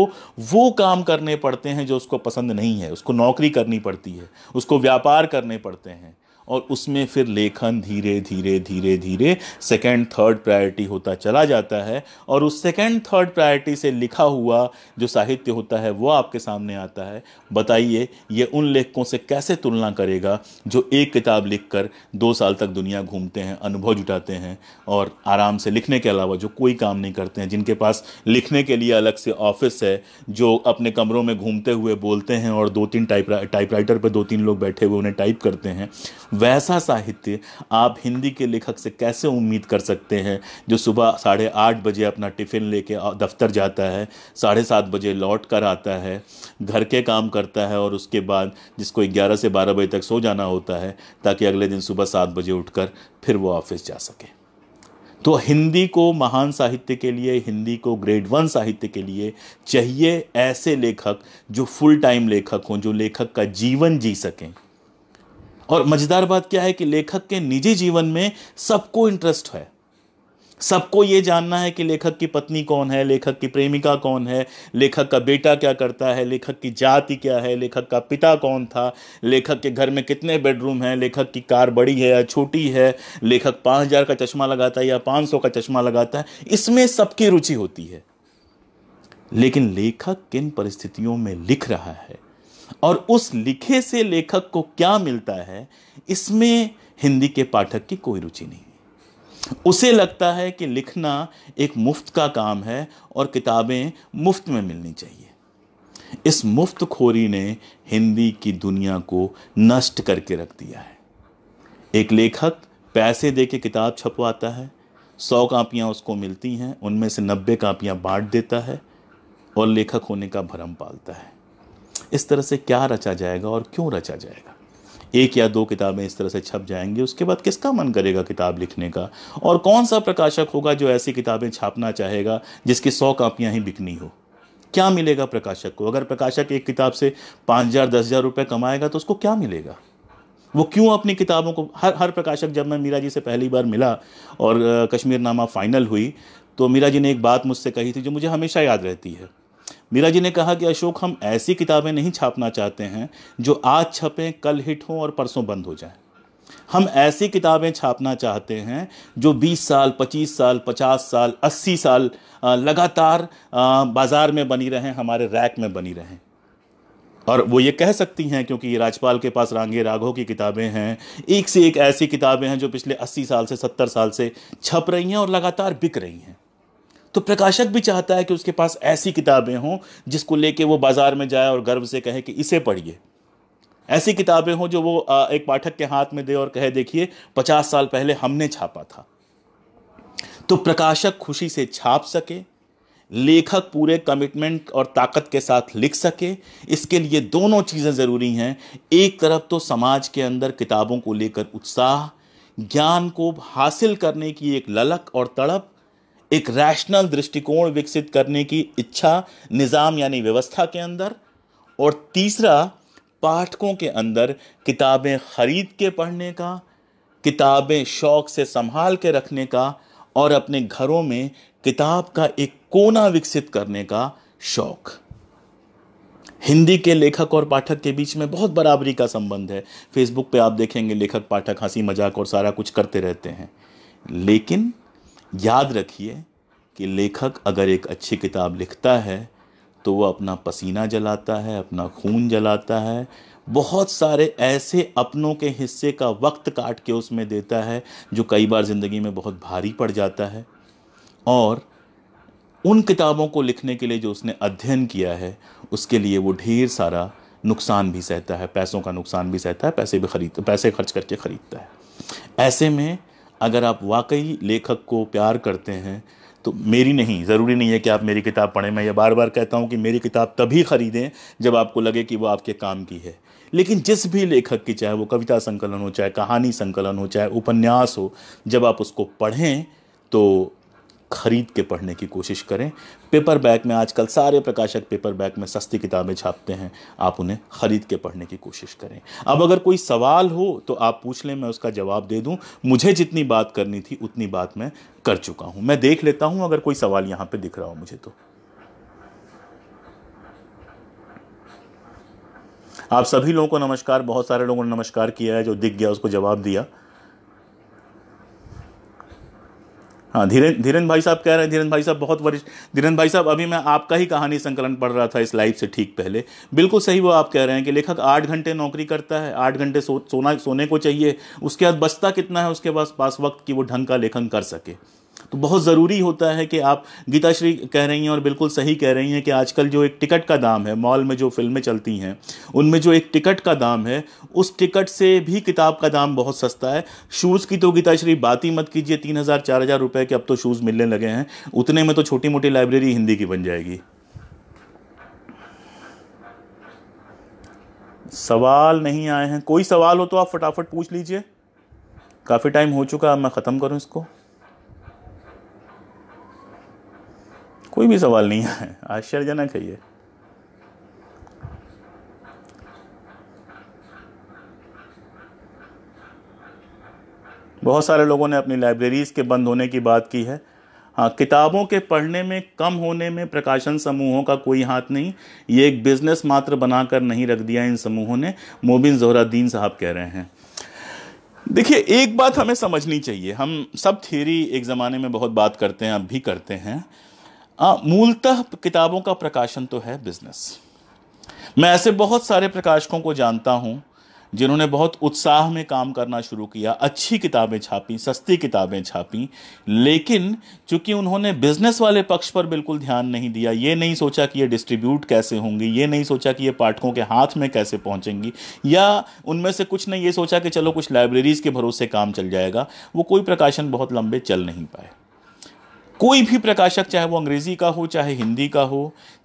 वो काम करने पड़ते हैं जो उसको पसंद नहीं है उसको नौकरी करनी पड़ती है उसको व्यापार करने पड़ते हैं और उसमें फिर लेखन धीरे धीरे धीरे धीरे सेकेंड थर्ड प्रायोरिटी होता चला जाता है और उस सेकेंड थर्ड प्रायोरिटी से लिखा हुआ जो साहित्य होता है वो आपके सामने आता है बताइए ये उन लेखकों से कैसे तुलना करेगा जो एक किताब लिख कर दो साल तक दुनिया घूमते हैं अनुभव जुटाते हैं और आराम से लिखने के अलावा जो कोई काम नहीं करते हैं जिनके पास लिखने के लिए अलग से ऑफिस है जो अपने कमरों में घूमते हुए बोलते हैं और दो तीन टाइप टाइपराइटर पर दो तीन लोग बैठे हुए उन्हें टाइप करते हैं वैसा साहित्य आप हिंदी के लेखक से कैसे उम्मीद कर सकते हैं जो सुबह साढ़े आठ बजे अपना टिफ़िन लेके दफ्तर जाता है साढ़े सात बजे लौट कर आता है घर के काम करता है और उसके बाद जिसको ग्यारह से बारह बजे तक सो जाना होता है ताकि अगले दिन सुबह सात बजे उठकर फिर वो ऑफिस जा सके तो हिंदी को महान साहित्य के लिए हिंदी को ग्रेड वन साहित्य के लिए चाहिए ऐसे लेखक जो फुल टाइम लेखक हों जो लेखक का जीवन जी सकें और मज़ेदार बात क्या है कि लेखक के निजी जीवन में सबको इंटरेस्ट है सबको ये जानना है कि लेखक की पत्नी कौन है लेखक की प्रेमिका कौन है लेखक का बेटा क्या करता है लेखक की जाति क्या है लेखक का पिता कौन था लेखक के घर में कितने बेडरूम हैं लेखक की कार बड़ी है या छोटी है लेखक पाँच हज़ार का चश्मा लगाता है या पाँच सौ का चश्मा लगाता है इसमें सबकी रुचि होती है लेकिन लेखक किन परिस्थितियों में लिख रहा है और उस लिखे से लेखक को क्या मिलता है इसमें हिंदी के पाठक की कोई रुचि नहीं उसे लगता है कि लिखना एक मुफ्त का काम है और किताबें मुफ्त में मिलनी चाहिए इस मुफ्त खोरी ने हिंदी की दुनिया को नष्ट करके रख दिया है एक लेखक पैसे दे के किताब छपवाता है सौ कापियाँ उसको मिलती हैं उनमें से नब्बे कापियाँ बांट देता है और लेखक होने का भरम पालता है इस तरह से क्या रचा जाएगा और क्यों रचा जाएगा एक या दो किताबें इस तरह से छप जाएंगी उसके बाद किसका मन करेगा किताब लिखने का और कौन सा प्रकाशक होगा जो ऐसी किताबें छापना चाहेगा जिसकी सौ कापियाँ ही बिकनी हो क्या मिलेगा प्रकाशक को अगर प्रकाशक एक किताब से पाँच हज़ार दस हज़ार रुपये कमाएगा तो उसको क्या मिलेगा वो क्यों अपनी किताबों को हर हर प्रकाशक जब मैं मीरा जी से पहली बार मिला और कश्मीर नामा फाइनल हुई तो मीरा जी ने एक बात मुझसे कही थी जो मुझे हमेशा याद रहती है मीरा जी ने कहा कि अशोक हम ऐसी किताबें नहीं छापना चाहते हैं जो आज छपें कल हिट हों और परसों बंद हो जाएं हम ऐसी किताबें छापना चाहते हैं जो 20 साल 25 साल 50 साल 80 साल लगातार बाज़ार में बनी रहें हमारे रैक में बनी रहें और वो ये कह सकती हैं क्योंकि राजपाल के पास रांगे राघो की किताबें हैं एक से एक ऐसी किताबें हैं जो पिछले 80 साल से 70 साल से छप रही हैं और लगातार बिक रही हैं तो प्रकाशक भी चाहता है कि उसके पास ऐसी किताबें हों जिसको लेके वो बाज़ार में जाए और गर्व से कहे कि इसे पढ़िए ऐसी किताबें हों जो वो एक पाठक के हाथ में दे और कहे देखिए पचास साल पहले हमने छापा था तो प्रकाशक खुशी से छाप सके लेखक पूरे कमिटमेंट और ताकत के साथ लिख सके इसके लिए दोनों चीज़ें ज़रूरी हैं एक तरफ तो समाज के अंदर किताबों को लेकर उत्साह ज्ञान को हासिल करने की एक ललक और तड़प एक रैशनल दृष्टिकोण विकसित करने की इच्छा निज़ाम यानी व्यवस्था के अंदर और तीसरा पाठकों के अंदर किताबें ख़रीद के पढ़ने का किताबें शौक से संभाल के रखने का और अपने घरों में किताब का एक कोना विकसित करने का शौक हिंदी के लेखक और पाठक के बीच में बहुत बराबरी का संबंध है फेसबुक पे आप देखेंगे लेखक पाठक हंसी मजाक और सारा कुछ करते रहते हैं लेकिन याद रखिए कि लेखक अगर एक अच्छी किताब लिखता है तो वह अपना पसीना जलाता है अपना खून जलाता है बहुत सारे ऐसे अपनों के हिस्से का वक्त काट के उसमें देता है जो कई बार ज़िंदगी में बहुत भारी पड़ जाता है और उन किताबों को लिखने के लिए जो उसने अध्ययन किया है उसके लिए वो ढेर सारा नुकसान भी सहता है पैसों का नुकसान भी सहता है पैसे भी खरीद पैसे खर्च करके ख़रीदता है ऐसे में अगर आप वाकई लेखक को प्यार करते हैं तो मेरी नहीं ज़रूरी नहीं है कि आप मेरी किताब पढ़ें मैं ये बार बार कहता हूँ कि मेरी किताब तभी ख़रीदें जब आपको लगे कि वो आपके काम की है लेकिन जिस भी लेखक की चाहे वो कविता संकलन हो चाहे कहानी संकलन हो चाहे उपन्यास हो जब आप उसको पढ़ें तो खरीद के पढ़ने की कोशिश करें पेपर बैग में आजकल सारे प्रकाशक पेपर बैग में सस्ती किताबें छापते हैं आप उन्हें ख़रीद के पढ़ने की कोशिश करें अब अगर कोई सवाल हो तो आप पूछ लें मैं उसका जवाब दे दूं मुझे जितनी बात करनी थी उतनी बात मैं कर चुका हूं मैं देख लेता हूं अगर कोई सवाल यहां पर दिख रहा हो मुझे तो आप सभी लोगों को नमस्कार बहुत सारे लोगों ने नमस्कार किया है जो दिख गया उसको जवाब दिया हाँ धीरेन धीरेन भाई साहब कह रहे हैं धीरेन भाई साहब बहुत वरिष्ठ धीरेन भाई साहब अभी मैं आपका ही कहानी संकलन पढ़ रहा था इस लाइव से ठीक पहले बिल्कुल सही वो आप कह रहे हैं कि लेखक आठ घंटे नौकरी करता है आठ घंटे सो, सोना सोने को चाहिए उसके बाद बचता कितना है उसके पास पास वक्त कि वो ढंग का लेखन कर सके तो बहुत ज़रूरी होता है कि आप गीता श्री कह रही हैं और बिल्कुल सही कह रही हैं कि आजकल जो एक टिकट का दाम है मॉल में जो फिल्में चलती हैं उनमें जो एक टिकट का दाम है उस टिकट से भी किताब का दाम बहुत सस्ता है शूज़ की तो गीता श्री बात ही मत कीजिए तीन हज़ार चार हज़ार रुपये के अब तो शूज़ मिलने लगे हैं उतने में तो छोटी मोटी लाइब्रेरी हिंदी की बन जाएगी सवाल नहीं आए हैं कोई सवाल हो तो आप फटाफट पूछ लीजिए काफ़ी टाइम हो चुका है मैं ख़त्म करूं इसको कोई भी सवाल नहीं है आश्चर्यजनक है ये बहुत सारे लोगों ने अपनी लाइब्रेरीज़ के बंद होने की बात की है हाँ किताबों के पढ़ने में कम होने में प्रकाशन समूहों का कोई हाथ नहीं ये एक बिज़नेस मात्र बनाकर नहीं रख दिया इन समूहों ने मोबिन जोहराद्दीन साहब कह रहे हैं देखिए एक बात हमें समझनी चाहिए हम सब थ्योरी एक ज़माने में बहुत बात करते हैं अब भी करते हैं हाँ, मूलतः किताबों का प्रकाशन तो है बिजनेस मैं ऐसे बहुत सारे प्रकाशकों को जानता हूँ जिन्होंने बहुत उत्साह में काम करना शुरू किया अच्छी किताबें छापी सस्ती किताबें छापी लेकिन चूंकि उन्होंने बिजनेस वाले पक्ष पर बिल्कुल ध्यान नहीं दिया ये नहीं सोचा कि ये डिस्ट्रीब्यूट कैसे होंगी ये नहीं सोचा कि ये पाठकों के हाथ में कैसे पहुंचेंगी या उनमें से कुछ ने ये सोचा कि चलो कुछ लाइब्रेरीज़ के भरोसे काम चल जाएगा वो कोई प्रकाशन बहुत लंबे चल नहीं पाए कोई भी प्रकाशक चाहे वो अंग्रेज़ी का हो चाहे हिंदी का हो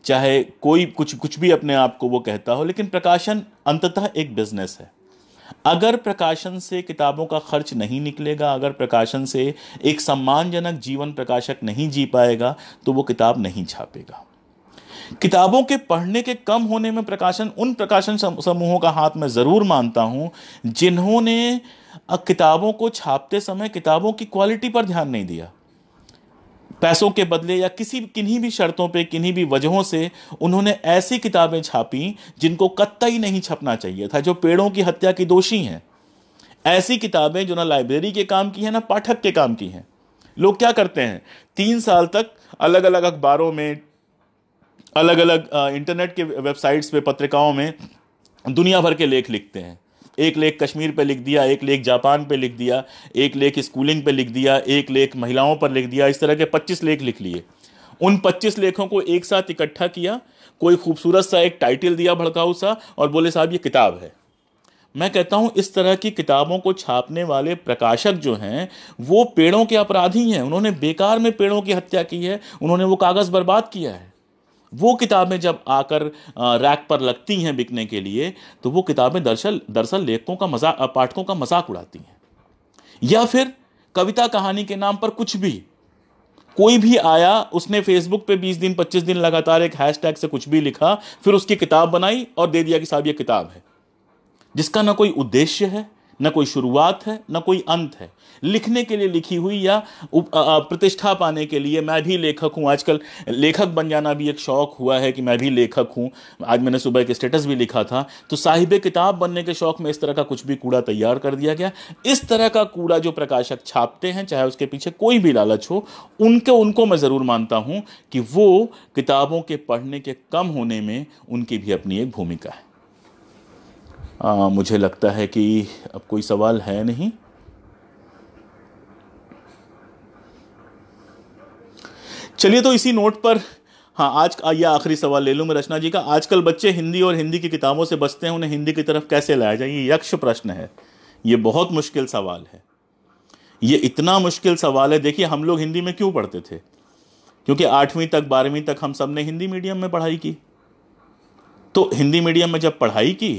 चाहे कोई कुछ कुछ भी अपने आप को वो कहता हो लेकिन प्रकाशन अंततः एक बिजनेस है अगर प्रकाशन से किताबों का खर्च नहीं निकलेगा अगर प्रकाशन से एक सम्मानजनक जीवन प्रकाशक नहीं जी पाएगा तो वो किताब नहीं छापेगा किताबों के पढ़ने के कम होने में प्रकाशन उन प्रकाशन समूहों का हाथ में ज़रूर मानता हूँ जिन्होंने किताबों को छापते समय किताबों की क्वालिटी पर ध्यान नहीं दिया पैसों के बदले या किसी किन्हीं भी शर्तों पे किन्हीं भी वजहों से उन्होंने ऐसी किताबें छापी जिनको कत्तई नहीं छपना चाहिए था जो पेड़ों की हत्या की दोषी हैं ऐसी किताबें जो ना लाइब्रेरी के काम की हैं ना पाठक के काम की हैं लोग क्या करते हैं तीन साल तक अलग अलग अखबारों में अलग अलग इंटरनेट के वेबसाइट्स पे पत्रिकाओं में दुनिया भर के लेख लिखते हैं एक लेख कश्मीर पे लिख दिया एक लेख जापान पे लिख दिया एक लेख स्कूलिंग पे लिख दिया एक लेख महिलाओं पर लिख दिया इस तरह के पच्चीस लेख लिख लिए उन 25 लेखों को एक साथ इकट्ठा किया कोई खूबसूरत सा एक टाइटल दिया भड़काऊ सा और बोले साहब ये किताब है मैं कहता हूँ इस तरह की किताबों को छापने वाले प्रकाशक जो हैं वो पेड़ों के अपराधी हैं उन्होंने बेकार में पेड़ों की हत्या की है उन्होंने वो कागज़ बर्बाद किया है वो किताबें जब आकर रैक पर लगती हैं बिकने के लिए तो वो किताबें दरअसल दरअसल लेखकों का मजाक पाठकों का मजाक उड़ाती हैं या फिर कविता कहानी के नाम पर कुछ भी कोई भी आया उसने फेसबुक पे 20 दिन 25 दिन लगातार एक हैशटैग से कुछ भी लिखा फिर उसकी किताब बनाई और दे दिया कि साहब ये किताब है जिसका ना कोई उद्देश्य है न कोई शुरुआत है न कोई अंत है लिखने के लिए लिखी हुई या प्रतिष्ठा पाने के लिए मैं भी लेखक हूँ आजकल लेखक बन जाना भी एक शौक हुआ है कि मैं भी लेखक हूँ आज मैंने सुबह एक स्टेटस भी लिखा था तो साहिब किताब बनने के शौक में इस तरह का कुछ भी कूड़ा तैयार कर दिया गया इस तरह का कूड़ा जो प्रकाशक छापते हैं चाहे उसके पीछे कोई भी लालच हो उनके उनको मैं ज़रूर मानता हूँ कि वो किताबों के पढ़ने के कम होने में उनकी भी अपनी एक भूमिका है आ, मुझे लगता है कि अब कोई सवाल है नहीं चलिए तो इसी नोट पर हाँ आज यह आखिरी सवाल ले लूँ मैं रचना जी का आजकल बच्चे हिंदी और हिंदी की किताबों से बचते हैं उन्हें हिंदी की तरफ कैसे लाया जाए ये यक्ष प्रश्न है ये बहुत मुश्किल सवाल है ये इतना मुश्किल सवाल है देखिए हम लोग हिंदी में क्यों पढ़ते थे क्योंकि आठवीं तक बारहवीं तक हम सब ने हिंदी मीडियम में पढ़ाई की तो हिंदी मीडियम में जब पढ़ाई की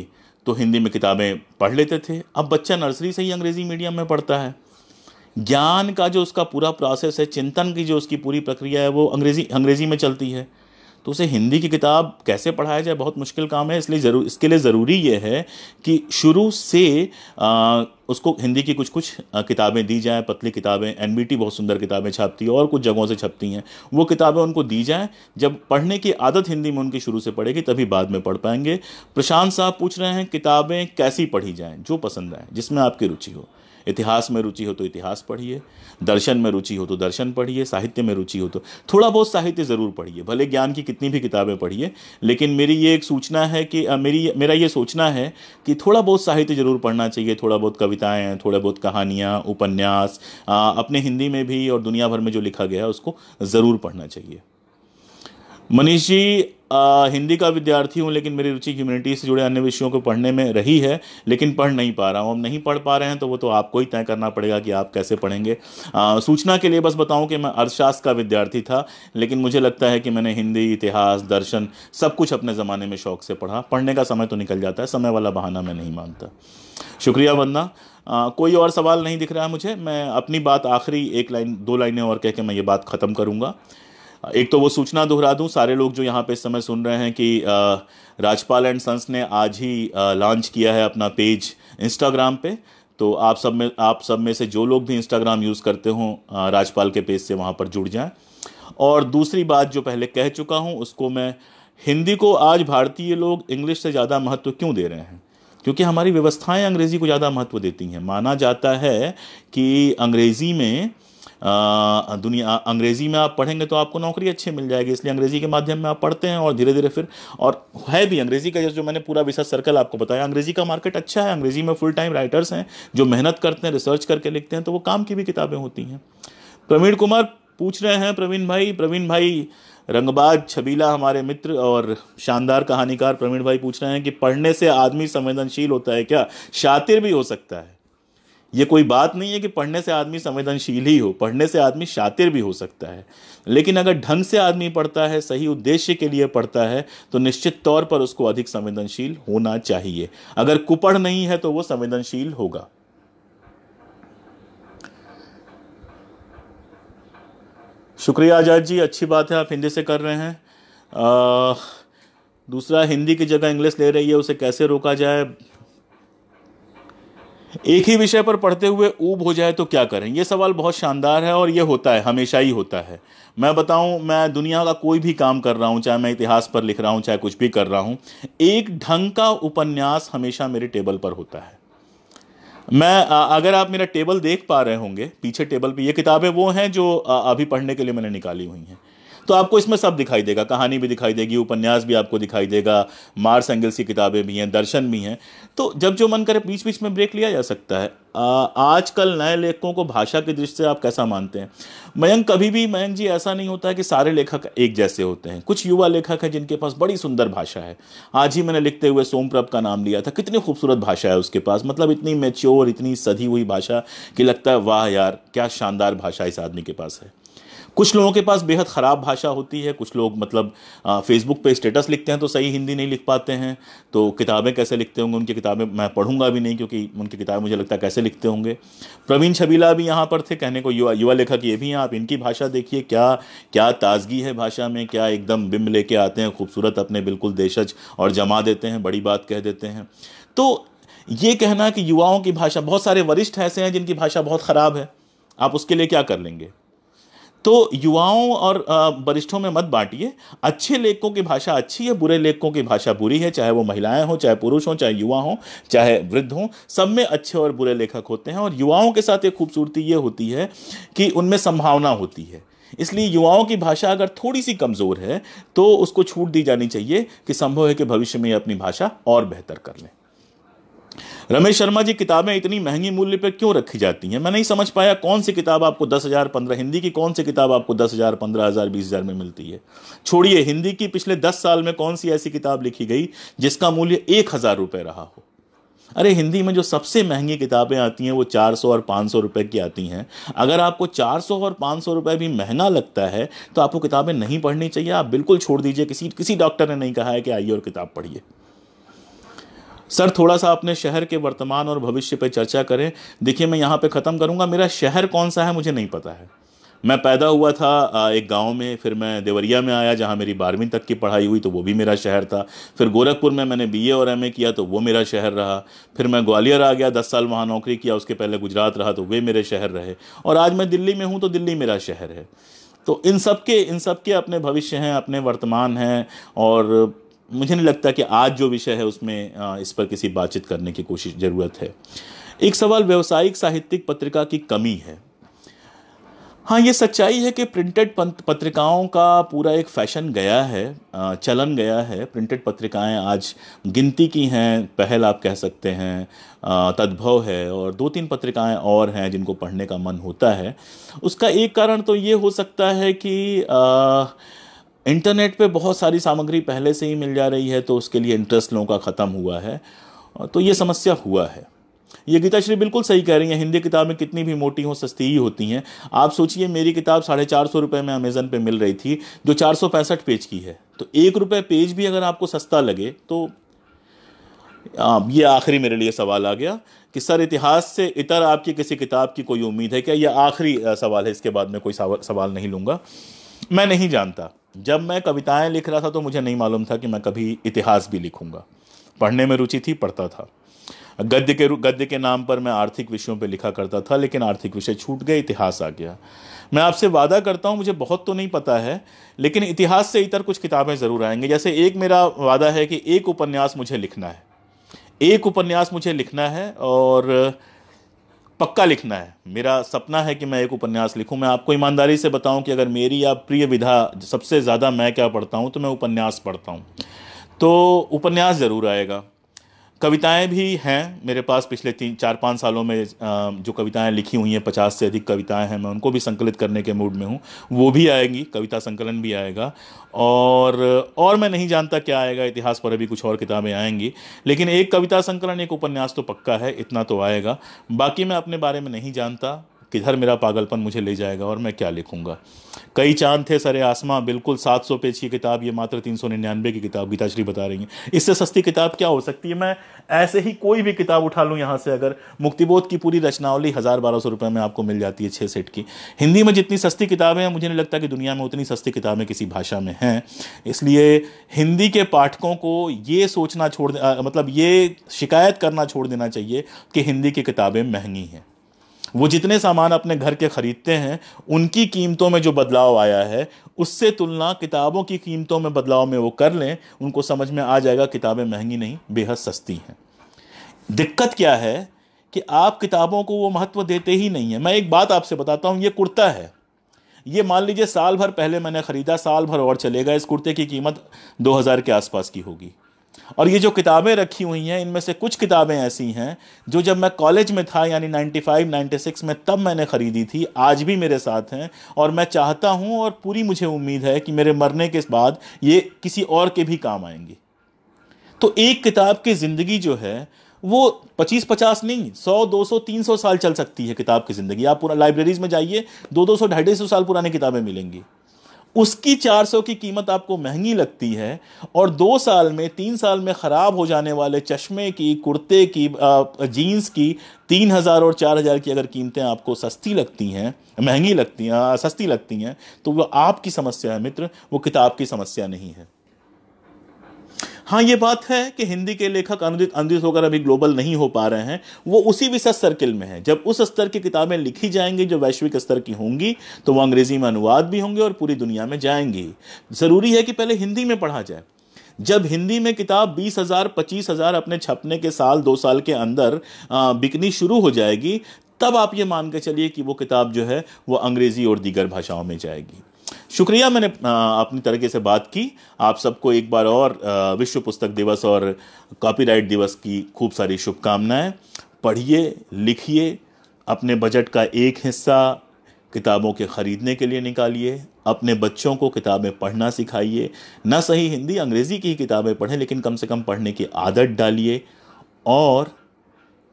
तो हिंदी में किताबें पढ़ लेते थे अब बच्चा नर्सरी से ही अंग्रेज़ी मीडियम में पढ़ता है ज्ञान का जो उसका पूरा प्रोसेस है चिंतन की जो उसकी पूरी प्रक्रिया है वो अंग्रेज़ी अंग्रेज़ी में चलती है तो उसे हिंदी की किताब कैसे पढ़ाया जाए बहुत मुश्किल काम है इसलिए ज़रूर इसके लिए ज़रूरी ये है कि शुरू से आ, उसको हिंदी की कुछ कुछ किताबें दी जाएँ पतली किताबें एन बहुत सुंदर किताबें छापती है और कुछ जगहों से छपती हैं वो किताबें उनको दी जाएँ जब पढ़ने की आदत हिंदी में उनकी शुरू से पड़ेगी तभी बाद में पढ़ पाएंगे प्रशांत साहब पूछ रहे हैं किताबें कैसी पढ़ी जाएँ जो पसंद आए जिसमें आपकी रुचि हो इतिहास में रुचि हो तो इतिहास पढ़िए दर्शन में रुचि हो तो दर्शन पढ़िए साहित्य में रुचि हो तो थोड़ा बहुत साहित्य ज़रूर पढ़िए भले ज्ञान की कितनी भी किताबें पढ़िए लेकिन मेरी ये एक सूचना है कि मेरी मेरा ये सोचना है कि थोड़ा बहुत साहित्य ज़रूर पढ़ना चाहिए थोड़ा बहुत कविता कविताएं थोड़े बहुत कहानियां उपन्यास अपने हिंदी में भी और दुनिया भर में जो लिखा गया है उसको ज़रूर पढ़ना चाहिए मनीष जी आ, हिंदी का विद्यार्थी हूं लेकिन मेरी रुचि ह्यूमिनिटी से जुड़े अन्य विषयों को पढ़ने में रही है लेकिन पढ़ नहीं पा रहा हूं अब नहीं पढ़ पा रहे हैं तो वो तो आपको ही तय करना पड़ेगा कि आप कैसे पढ़ेंगे आ, सूचना के लिए बस बताऊँ कि मैं अर्थशास्त्र का विद्यार्थी था लेकिन मुझे लगता है कि मैंने हिंदी इतिहास दर्शन सब कुछ अपने ज़माने में शौक से पढ़ा पढ़ने का समय तो निकल जाता है समय वाला बहाना मैं नहीं मानता शुक्रिया वंदना आ, कोई और सवाल नहीं दिख रहा है मुझे मैं अपनी बात आखिरी एक लाइन दो लाइनें और कह के मैं ये बात ख़त्म करूँगा एक तो वो सूचना दोहरा दूं सारे लोग जो यहाँ पे इस समय सुन रहे हैं कि राजपाल एंड सन्स ने आज ही लॉन्च किया है अपना पेज इंस्टाग्राम पे तो आप सब में आप सब में से जो लोग भी इंस्टाग्राम यूज़ करते हों राजपाल के पेज से वहाँ पर जुड़ जाएं और दूसरी बात जो पहले कह चुका हूँ उसको मैं हिंदी को आज भारतीय लोग इंग्लिश से ज़्यादा महत्व क्यों दे रहे हैं क्योंकि हमारी व्यवस्थाएं अंग्रेज़ी को ज़्यादा महत्व देती हैं माना जाता है कि अंग्रेज़ी में दुनिया अंग्रेज़ी में आप पढ़ेंगे तो आपको नौकरी अच्छी मिल जाएगी इसलिए अंग्रेज़ी के माध्यम में आप पढ़ते हैं और धीरे धीरे फिर और है भी अंग्रेज़ी का जो मैंने पूरा विशा सर्कल आपको बताया अंग्रेज़ी का मार्केट अच्छा है अंग्रेज़ी में फुल टाइम राइटर्स हैं जो मेहनत करते हैं रिसर्च करके लिखते हैं तो वो काम की भी किताबें होती हैं प्रवीण कुमार पूछ रहे हैं प्रवीण भाई प्रवीण भाई रंगबाज छबीला हमारे मित्र और शानदार कहानीकार प्रवीण भाई पूछ रहे हैं कि पढ़ने से आदमी संवेदनशील होता है क्या शातिर भी हो सकता है ये कोई बात नहीं है कि पढ़ने से आदमी संवेदनशील ही हो पढ़ने से आदमी शातिर भी हो सकता है लेकिन अगर ढंग से आदमी पढ़ता है सही उद्देश्य के लिए पढ़ता है तो निश्चित तौर पर उसको अधिक संवेदनशील होना चाहिए अगर कुपढ़ नहीं है तो वो संवेदनशील होगा शुक्रिया आजाद जी अच्छी बात है आप हिंदी से कर रहे हैं आ, दूसरा हिंदी की जगह इंग्लिश ले रही है उसे कैसे रोका जाए एक ही विषय पर पढ़ते हुए ऊब हो जाए तो क्या करें ये सवाल बहुत शानदार है और ये होता है हमेशा ही होता है मैं बताऊं मैं दुनिया का कोई भी काम कर रहा हूं चाहे मैं इतिहास पर लिख रहा हूं चाहे कुछ भी कर रहा हूं एक ढंग का उपन्यास हमेशा मेरे टेबल पर होता है मैं अगर आप मेरा टेबल देख पा रहे होंगे पीछे टेबल पे ये किताबें वो हैं जो अभी पढ़ने के लिए मैंने निकाली हुई हैं तो आपको इसमें सब दिखाई देगा कहानी भी दिखाई देगी उपन्यास भी आपको दिखाई देगा मार्स एंगल्स की किताबें भी हैं दर्शन भी हैं तो जब जो मन करे बीच बीच में ब्रेक लिया जा सकता है आजकल नए लेखकों को भाषा की दृष्टि से आप कैसा मानते हैं मयंक कभी भी मयंक जी ऐसा नहीं होता है कि सारे लेखक एक जैसे होते हैं कुछ युवा लेखक हैं जिनके पास बड़ी सुंदर भाषा है आज ही मैंने लिखते हुए सोमप्रभ का नाम लिया था कितनी खूबसूरत भाषा है उसके पास मतलब इतनी मेच्योर इतनी सधी हुई भाषा कि लगता है वाह यार क्या शानदार भाषा इस आदमी के पास है कुछ लोगों के पास बेहद ख़राब भाषा होती है कुछ लोग मतलब फेसबुक पे स्टेटस लिखते हैं तो सही हिंदी नहीं लिख पाते हैं तो किताबें कैसे लिखते होंगे उनकी किताबें मैं पढ़ूंगा भी नहीं क्योंकि उनकी किताबें मुझे लगता है कैसे लिखते होंगे प्रवीण छबीला भी यहाँ पर थे कहने को युवा युवा लेखक ये भी हैं आप इनकी भाषा देखिए क्या क्या ताजगी है भाषा में क्या एकदम बिम्ब लेके आते हैं खूबसूरत अपने बिल्कुल देशज और जमा देते हैं बड़ी बात कह देते हैं तो ये कहना कि युवाओं की भाषा बहुत सारे वरिष्ठ ऐसे हैं जिनकी भाषा बहुत ख़राब है आप उसके लिए क्या कर लेंगे तो युवाओं और वरिष्ठों में मत बांटिए अच्छे लेखकों की भाषा अच्छी है बुरे लेखकों की भाषा बुरी है चाहे वो महिलाएं हों चाहे पुरुष हों चाहे युवा हों चाहे वृद्ध हों सब में अच्छे और बुरे लेखक होते हैं और युवाओं के साथ एक खूबसूरती ये होती है कि उनमें संभावना होती है इसलिए युवाओं की भाषा अगर थोड़ी सी कमज़ोर है तो उसको छूट दी जानी चाहिए कि संभव है कि भविष्य में अपनी भाषा और बेहतर कर लें रमेश शर्मा जी किताबें इतनी महंगी मूल्य पर क्यों रखी जाती हैं मैं नहीं समझ पाया कौन सी किताब आपको दस हज़ार पंद्रह हिंदी की कौन सी किताब आपको दस हज़ार पंद्रह हज़ार बीस हज़ार में मिलती है छोड़िए हिंदी की पिछले दस साल में कौन सी ऐसी किताब लिखी गई जिसका मूल्य एक हज़ार रुपये रहा हो अरे हिंदी में जो सबसे महंगी किताबें आती हैं वो 400 और 500 रुपए की आती हैं अगर आपको 400 और 500 रुपए भी महंगा लगता है तो आपको किताबें नहीं पढ़नी चाहिए आप बिल्कुल छोड़ दीजिए किसी किसी डॉक्टर ने नहीं कहा है कि आइए और किताब पढ़िए सर थोड़ा सा अपने शहर के वर्तमान और भविष्य पर चर्चा करें देखिए मैं यहाँ पे ख़त्म करूँगा मेरा शहर कौन सा है मुझे नहीं पता है मैं पैदा हुआ था एक गांव में फिर मैं देवरिया में आया जहां मेरी बारहवीं तक की पढ़ाई हुई तो वो भी मेरा शहर था फिर गोरखपुर में मैंने बीए और एमए किया तो वो मेरा शहर रहा फिर मैं ग्वालियर आ गया दस साल वहां नौकरी किया उसके पहले गुजरात रहा तो वे मेरे शहर रहे और आज मैं दिल्ली में हूँ तो दिल्ली मेरा शहर है तो इन सब के इन सब के अपने भविष्य हैं अपने वर्तमान हैं और मुझे नहीं लगता कि आज जो विषय है उसमें इस पर किसी बातचीत करने की कोशिश ज़रूरत है एक सवाल व्यावसायिक साहित्यिक पत्रिका की कमी है हाँ ये सच्चाई है कि प्रिंटेड पत्रिकाओं का पूरा एक फैशन गया है चलन गया है प्रिंटेड पत्रिकाएं आज गिनती की हैं पहल आप कह सकते हैं तद्भव है और दो तीन पत्रिकाएं और हैं जिनको पढ़ने का मन होता है उसका एक कारण तो ये हो सकता है कि आ, इंटरनेट पे बहुत सारी सामग्री पहले से ही मिल जा रही है तो उसके लिए इंटरेस्ट लोगों का ख़त्म हुआ है तो ये समस्या हुआ है ये गीता श्री बिल्कुल सही कह रही हैं हिंदी किताबें कितनी भी मोटी हों सस्ती ही होती हैं आप सोचिए मेरी किताब साढ़े चार सौ रुपये में अमेज़न पे मिल रही थी जो चार सौ पैंसठ पेज की है तो एक रुपये पेज भी अगर आपको सस्ता लगे तो ये आखिरी मेरे लिए सवाल आ गया कि सर इतिहास से इतर आपकी किसी किताब की कोई उम्मीद है क्या यह आखिरी सवाल है इसके बाद में कोई सवाल नहीं लूँगा मैं नहीं जानता जब मैं कविताएं लिख रहा था तो मुझे नहीं मालूम था कि मैं कभी इतिहास भी लिखूंगा पढ़ने में रुचि थी पढ़ता था गद्य के गद्य के नाम पर मैं आर्थिक विषयों पर लिखा करता था लेकिन आर्थिक विषय छूट गए इतिहास आ गया मैं आपसे वादा करता हूँ मुझे बहुत तो नहीं पता है लेकिन इतिहास से इतर कुछ किताबें ज़रूर आएंगी जैसे एक मेरा वादा है कि एक उपन्यास मुझे लिखना है एक उपन्यास मुझे लिखना है और पक्का लिखना है मेरा सपना है कि मैं एक उपन्यास लिखूं मैं आपको ईमानदारी से बताऊं कि अगर मेरी या प्रिय विधा सबसे ज़्यादा मैं क्या पढ़ता हूं तो मैं उपन्यास पढ़ता हूं तो उपन्यास ज़रूर आएगा कविताएं भी हैं मेरे पास पिछले तीन चार पाँच सालों में जो कविताएं लिखी हुई हैं पचास से अधिक कविताएं हैं मैं उनको भी संकलित करने के मूड में हूँ वो भी आएगी कविता संकलन भी आएगा और और मैं नहीं जानता क्या आएगा इतिहास पर अभी कुछ और किताबें आएंगी लेकिन एक कविता संकलन एक उपन्यास तो पक्का है इतना तो आएगा बाकी मैं अपने बारे में नहीं जानता किधर मेरा पागलपन मुझे ले जाएगा और मैं क्या लिखूँगा कई चांद थे सरे आसमां बिल्कुल 700 पेज की किताब ये मात्र 399 की किताब गीताश्री बता रही है इससे सस्ती किताब क्या हो सकती है मैं ऐसे ही कोई भी किताब उठा लूँ यहाँ से अगर मुक्तिबोध की पूरी रचनावली हज़ार बारह सौ रुपये में आपको मिल जाती है छः सेट की हिंदी में जितनी सस्ती किताबें हैं मुझे नहीं लगता कि दुनिया में उतनी सस्ती किताबें किसी भाषा में हैं इसलिए हिंदी के पाठकों को ये सोचना छोड़ मतलब ये शिकायत करना छोड़ देना चाहिए कि हिंदी की किताबें महंगी हैं वो जितने सामान अपने घर के ख़रीदते हैं उनकी कीमतों में जो बदलाव आया है उससे तुलना किताबों की कीमतों में बदलाव में वो कर लें उनको समझ में आ जाएगा किताबें महंगी नहीं बेहद सस्ती हैं दिक्कत क्या है कि आप किताबों को वो महत्व देते ही नहीं है मैं एक बात आपसे बताता हूँ ये कुर्ता है ये मान लीजिए साल भर पहले मैंने ख़रीदा साल भर और चलेगा इस कुर्ते की कीमत दो के आसपास की होगी और ये जो किताबें रखी हुई हैं इनमें से कुछ किताबें ऐसी हैं जो जब मैं कॉलेज में था यानी 95 96 में तब मैंने ख़रीदी थी आज भी मेरे साथ हैं और मैं चाहता हूँ और पूरी मुझे उम्मीद है कि मेरे मरने के बाद ये किसी और के भी काम आएंगी तो एक किताब की ज़िंदगी जो है वो पच्चीस पचास नहीं सौ दो सौ तीन सौ साल चल सकती है किताब की ज़िंदगी आप पूरा लाइब्रेरीज़ में जाइए दो दो सौ ढाई सौ साल पुरानी किताबें मिलेंगी उसकी 400 की कीमत आपको महंगी लगती है और दो साल में तीन साल में ख़राब हो जाने वाले चश्मे की कुर्ते की जीन्स की तीन हज़ार और चार हज़ार की अगर कीमतें आपको सस्ती लगती हैं महंगी लगती हैं सस्ती लगती हैं तो वो आपकी समस्या है मित्र वो किताब की समस्या नहीं है हाँ ये बात है कि हिंदी के लेखक अनुदित अनुदित होकर अभी ग्लोबल नहीं हो पा रहे हैं वो उसी विशेष सर्किल में हैं जब उस स्तर की किताबें लिखी जाएंगी जो वैश्विक स्तर की होंगी तो वो अंग्रेज़ी में अनुवाद भी होंगे और पूरी दुनिया में जाएंगी ज़रूरी है कि पहले हिंदी में पढ़ा जाए जब हिंदी में किताब बीस हज़ार पच्चीस हज़ार अपने छपने के साल दो साल के अंदर बिकनी शुरू हो जाएगी तब आप ये मान के चलिए कि वो किताब जो है वो अंग्रेज़ी और दीगर भाषाओं में जाएगी शुक्रिया मैंने अपनी तरीके से बात की आप सबको एक बार और विश्व पुस्तक दिवस और कॉपीराइट दिवस की खूब सारी शुभकामनाएं पढ़िए लिखिए अपने बजट का एक हिस्सा किताबों के ख़रीदने के लिए निकालिए अपने बच्चों को किताबें पढ़ना सिखाइए न सही हिंदी अंग्रेज़ी की ही किताबें पढ़ें लेकिन कम से कम पढ़ने की आदत डालिए और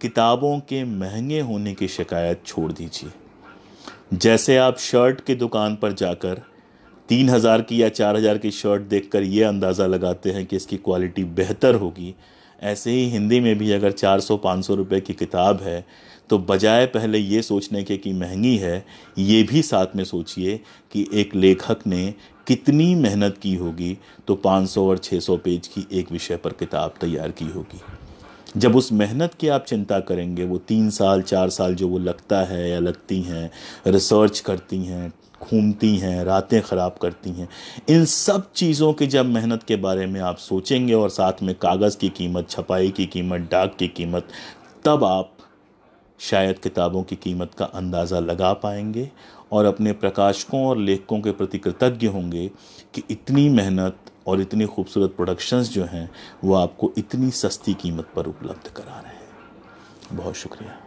किताबों के महंगे होने की शिकायत छोड़ दीजिए जैसे आप शर्ट की दुकान पर जाकर तीन हज़ार की या चार हज़ार की शर्ट देखकर ये अंदाज़ा लगाते हैं कि इसकी क्वालिटी बेहतर होगी ऐसे ही हिंदी में भी अगर 400-500 रुपए की किताब है तो बजाय पहले ये सोचने के कि महंगी है ये भी साथ में सोचिए कि एक लेखक ने कितनी मेहनत की होगी तो 500 और 600 पेज की एक विषय पर किताब तैयार की होगी जब उस मेहनत की आप चिंता करेंगे वो तीन साल चार साल जो वो लगता है या लगती हैं रिसर्च करती हैं घूमती हैं रातें ख़राब करती हैं इन सब चीज़ों की जब मेहनत के बारे में आप सोचेंगे और साथ में कागज़ की कीमत छपाई की कीमत डाक की कीमत तब आप शायद किताबों की कीमत का अंदाज़ा लगा पाएंगे और अपने प्रकाशकों और लेखकों के प्रति कृतज्ञ होंगे कि इतनी मेहनत और इतनी खूबसूरत प्रोडक्शंस जो हैं वो आपको इतनी सस्ती कीमत पर उपलब्ध करा रहे हैं बहुत शुक्रिया